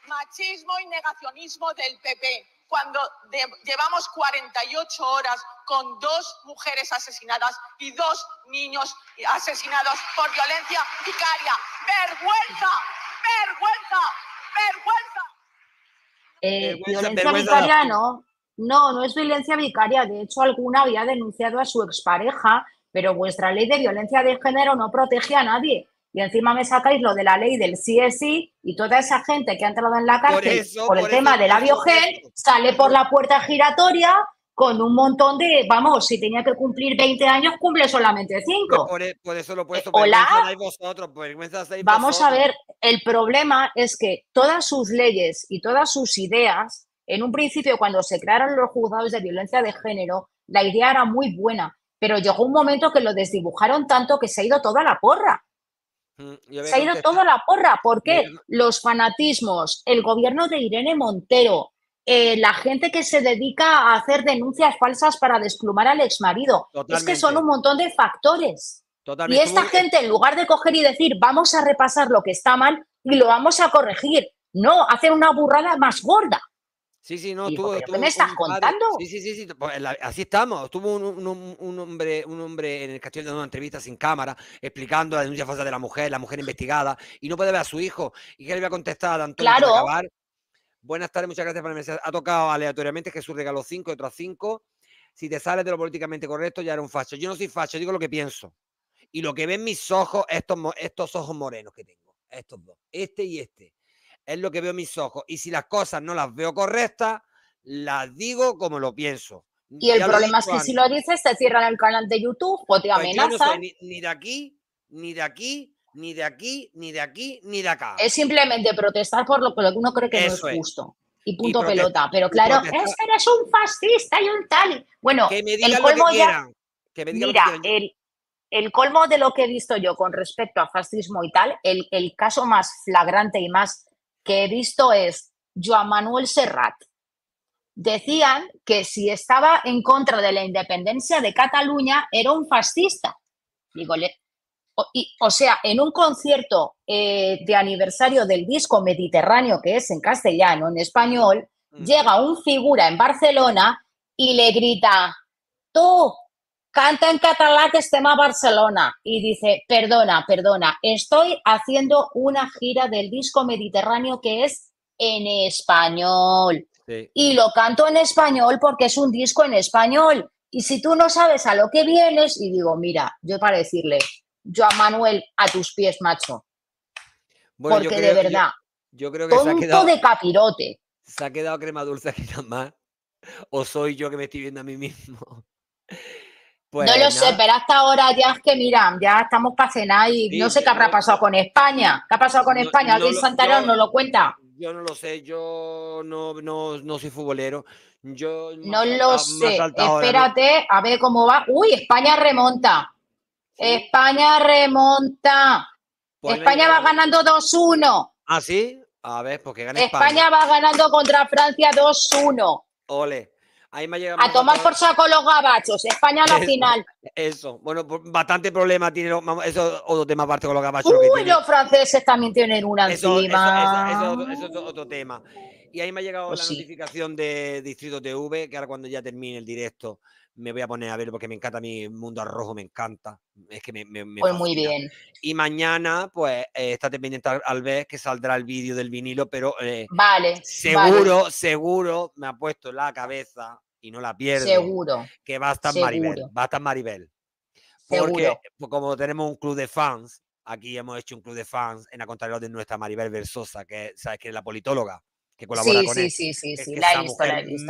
Machismo y negacionismo del PP. Cuando llevamos 48 horas con dos mujeres asesinadas y dos niños asesinados por violencia vicaria. ¡Vergüenza! ¡Vergüenza! ¡Vergüenza! Eh, violencia vicaria no. No, no es violencia vicaria. De hecho, alguna había denunciado a su expareja, pero vuestra ley de violencia de género no protege a nadie y encima me sacáis lo de la ley del CSI y toda esa gente que ha entrado en la cárcel por, el tema de la biogen sale por la puerta giratoria con un montón de, vamos, si tenía que cumplir 20 años, cumple solamente 5. E, por, eso lo he puesto. Eh, hola. Vosotros, vamos a ver, el problema es que todas sus leyes y todas sus ideas, en un principio cuando se crearon los juzgados de violencia de género, la idea era muy buena, pero llegó un momento que lo desdibujaron tanto que se ha ido toda la porra. Mm, se ha ido toda la porra. ¿Por qué? Los fanatismos, el gobierno de Irene Montero, eh, la gente que se dedica a hacer denuncias falsas para desplumar al exmarido. Es que son un montón de factores. Totalmente. Y esta gente, en lugar de coger y decir, vamos a repasar lo que está mal y lo vamos a corregir, no, hacer una burrada más gorda. Sí, sí, no, tú. ¿Qué me estás contando? sí, sí, sí, pues, así estamos. Tuvo un, hombre, un hombre en el castillo de una entrevista sin cámara, explicando la denuncia falsa de la mujer, la mujer investigada, y no puede ver a su hijo. ¿Y que le había contestado a Antonio claro. Buenas tardes, muchas gracias por la Ha tocado aleatoriamente Jesús regaló cinco y otro cinco. Si te sales de lo políticamente correcto, ya eres un facho. Yo no soy facho, digo lo que pienso. Y lo que ven mis ojos, estos, estos ojos morenos que tengo, estos dos, este y este, es lo que veo mis ojos. Y si las cosas no las veo correctas, las digo como lo pienso. Y el problema es que si lo dices, te cierran el canal de YouTube o te pues amenazan. ni de aquí, ni de aquí, ni de aquí, ni de aquí, ni de acá. Es simplemente protestar por lo que uno cree que no es justo. Y punto pelota. Pero claro, es que eres un fascista y un tal. Bueno, el colmo el, colmo de lo que he visto yo con respecto a fascismo y tal, el, el caso más flagrante y más que he visto es Joan Manuel Serrat. Decían que si estaba en contra de la independencia de Cataluña era un fascista. Digo, o, sea, en un concierto eh, de aniversario del disco Mediterráneo, que es en castellano, en español, mm. llega un figura en Barcelona y le grita, tú, canta en catalán que tema Barcelona. Y dice, perdona, perdona, estoy haciendo una gira del disco Mediterráneo que es en español. Y lo canto en español porque es un disco en español. Y si tú no sabes a lo que vienes, y digo, mira, yo para decirle, yo a Manuel a tus pies, macho. Porque de verdad, yo, creo que se de capirote. Se ha quedado crema dulce aquí nada más. O soy yo que me estoy viendo a mí mismo. no lo pues sé, pero hasta ahora ya es que mira, ya estamos para cenar y no sé qué habrá pasado con España. ¿Qué ha pasado con España? Alguien no Santarón nos lo cuenta. Yo no lo sé, yo no, no, no soy futbolero. Yo no lo sé. Espérate a ver cómo va. Uy, España remonta. España remonta. España va ganando 2-1. ¿Ah, sí? A ver, porque gana España. va ganando contra Francia 2-1. Ole. Ahí me ha a tomar por saco los gabachos, España a la final. Eso, bueno, bastante problema tiene eso, otro tema aparte con los gabachos. Uy, los franceses también tienen una encima. Eso, es otro, tema. Y ahí me ha llegado pues la notificación de Distrito TV, que ahora cuando ya termine el directo, me voy a poner a ver porque me encanta mi mundo rojo, me encanta. Es que me, me, pues muy bien. Y mañana, pues, eh, está pendiente al, ver que saldrá el vídeo del vinilo, pero eh, vale, seguro, seguro me ha puesto la cabeza y no la pierdo. Seguro. Que va a estar Maribel. Va a estar Maribel. Porque pues como tenemos un club de fans, aquí hemos hecho un club de fans en la contraria de nuestra Maribel Versosa, que sabes que es la politóloga que colabora con él. Sí, sí, sí, sí, la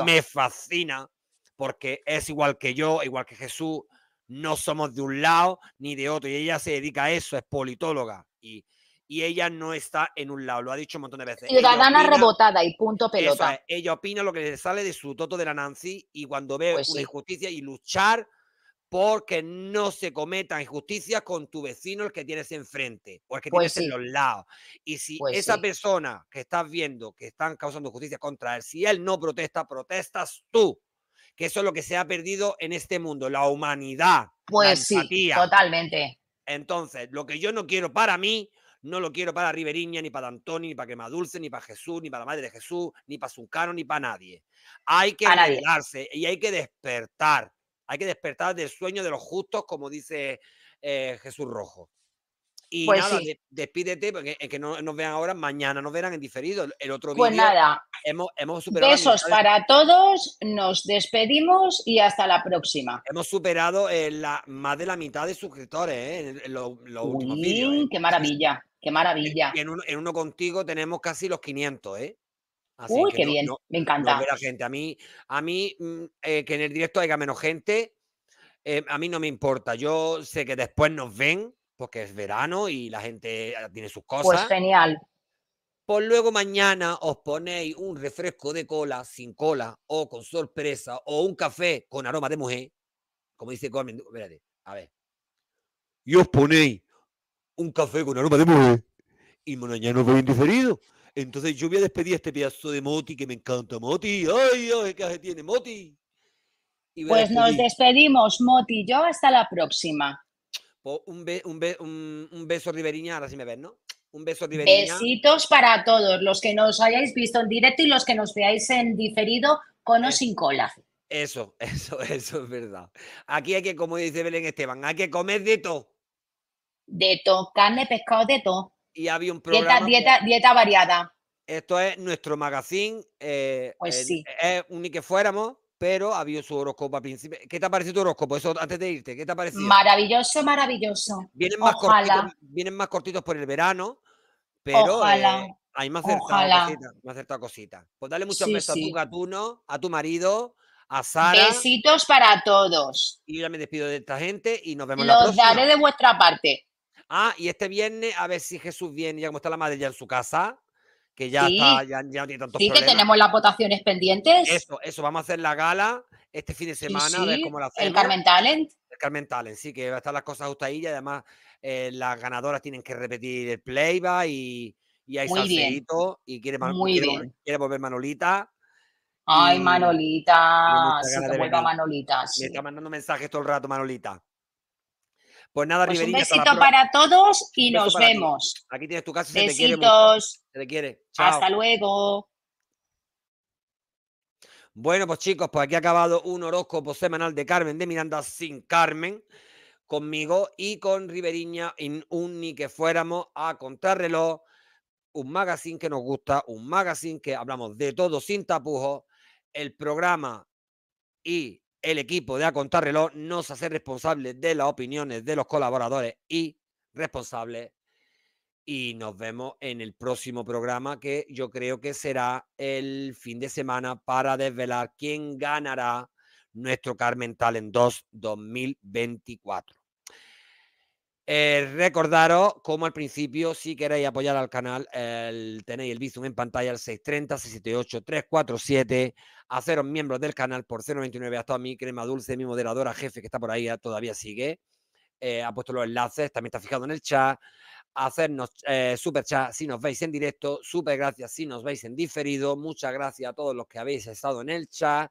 Me fascina porque es igual que yo, igual que Jesús, no somos de un lado ni de otro. Y ella se dedica a eso, es politóloga. Y, y ella no está en un lado, lo ha dicho un montón de veces. Ciudadana rebotada y punto pelota. ella opina lo que le sale de su toto de la Nancy y cuando ve pues una injusticia y luchar porque no se cometan injusticias con tu vecino, el que tienes enfrente o el que pues tienes en los lados. Y si pues esa persona que estás viendo que están causando injusticias contra él, si él no protesta, protestas tú que eso es lo que se ha perdido en este mundo, la humanidad. Pues sí, totalmente. Entonces, lo que yo no quiero para mí, no lo quiero para Riveriña, ni para Antoni, ni para Quemadulce, ni para Jesús, ni para la Madre de Jesús, ni para Zuncano, ni para nadie. Hay que arreglarse y hay que despertar. Hay que despertar del sueño de los justos, como dice eh, Jesús Rojo. Y pues nada, despídete, porque es que no nos vean ahora, mañana nos verán en diferido. El otro día. Pues nada. Hemos, superado. Besos para todos, nos despedimos y hasta la próxima. Hemos superado eh, la, más de la mitad de suscriptores eh, en, los, eh. ¡Qué maravilla! ¡Qué maravilla! En, uno, contigo tenemos casi los 500, ¿eh? Uy, qué bien, me encanta. gente. A mí, a mí mm, eh, que en el directo haya menos gente, a mí no me importa. Yo sé que después nos ven, porque es verano y la gente ah, tiene sus pues cosas. Pues genial. Pues luego mañana os ponéis un refresco de cola, sin cola, o con sorpresa, o un café con aroma de mujer, como dice Carmen, espérate, a ver. Y os ponéis un café con aroma de mujer y mañana os voy indiferido. Entonces yo voy a despedir a este pedazo de Moti que me encanta. Moti, ay, ay, qué tiene Moti. pues nos despedimos, Moti. Yo hasta la próxima. Un, un, beso riberiña, ahora sí me ven, ¿no? Un beso riberiña. Besitos para todos, los que nos hayáis visto en directo y los que nos veáis en diferido, con o sin cola. Eso, eso, eso es verdad. Aquí hay que, como dice Belén Esteban, hay que comer de todo. De todo, carne, pescado, de todo. Y había un programa. Dieta, dieta, variada. Esto es nuestro magazine. Eh, pues sí. Es un ni que fuéramos pero ha habido su horóscopo a principio. ¿Qué te ha parecido tu horóscopo? Eso antes de irte, ¿qué te ha parecido? Maravilloso, maravilloso. Vienen más, cortitos, vienen más cortitos por el verano, pero eh, hay más acertada cosita, más cosita. Pues dale muchos besos a tu gatuno, a tu marido, a Sara. Besitos para todos. Y yo ya me despido de esta gente y nos vemos Los la próxima. daré de vuestra parte. Ah, y este viernes, a ver si Jesús viene, ya como está la madre ya en su casa que ya, está, ya, tiene tantos sí, Sí, que tenemos las votaciones pendientes. Eso, eso, vamos a hacer la gala este fin de semana, El Carmen Talent. El Carmen Talent, sí, que va a estar las cosas y Además, eh, las ganadoras tienen que repetir el playback y, y hay salseíto. Y quiere, Muy quiere, volver Manolita. Ay, Manolita. Se vuelva Manolita. Me está mandando mensajes todo el rato, Manolita. Pues nada, pues Un besito para todos y nos vemos. Aquí tienes tu casa. Besitos. te quiere. Hasta luego. Bueno, pues chicos, pues aquí ha acabado un horóscopo semanal de Carmen de Miranda sin Carmen conmigo y con Riveriña en un ni que fuéramos a contrarreloj, un magazine que nos gusta, un magazine que hablamos de todo sin tapujos, el programa y el equipo de A contárselo no se hace responsable de las opiniones de los colaboradores y responsables. Y nos vemos en el próximo programa que yo creo que será el fin de semana para desvelar quién ganará nuestro Carmen dos 2 2024. Eh, recordaros, como al principio, si queréis apoyar al canal, tenéis el Bizum en pantalla al 630 678 347. Haceros miembros del canal por 0.99 hasta mi crema dulce, mi moderadora jefe que está por ahí, ah, todavía sigue. Eh, ha puesto los enlaces, también está fijado en el chat. Hacernos eh, super chat si nos veis en directo, super gracias si nos veis en diferido. Muchas gracias a todos los que habéis estado en el chat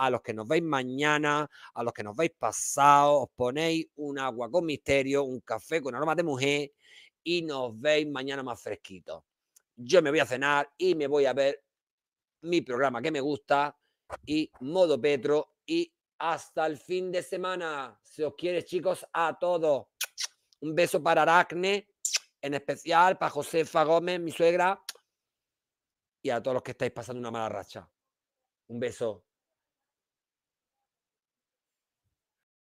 a los que nos veis mañana, a los que nos veis pasado, os ponéis un agua con misterio, un café con aromas de mujer y nos veis mañana más fresquito. Yo me voy a cenar y me voy a ver mi programa que me gusta y modo Petro y hasta el fin de semana. Se os quiere chicos a todos. Un beso para Aracne, en especial para Josefa Gómez, mi suegra, y a todos los que estáis pasando una mala racha. Un beso.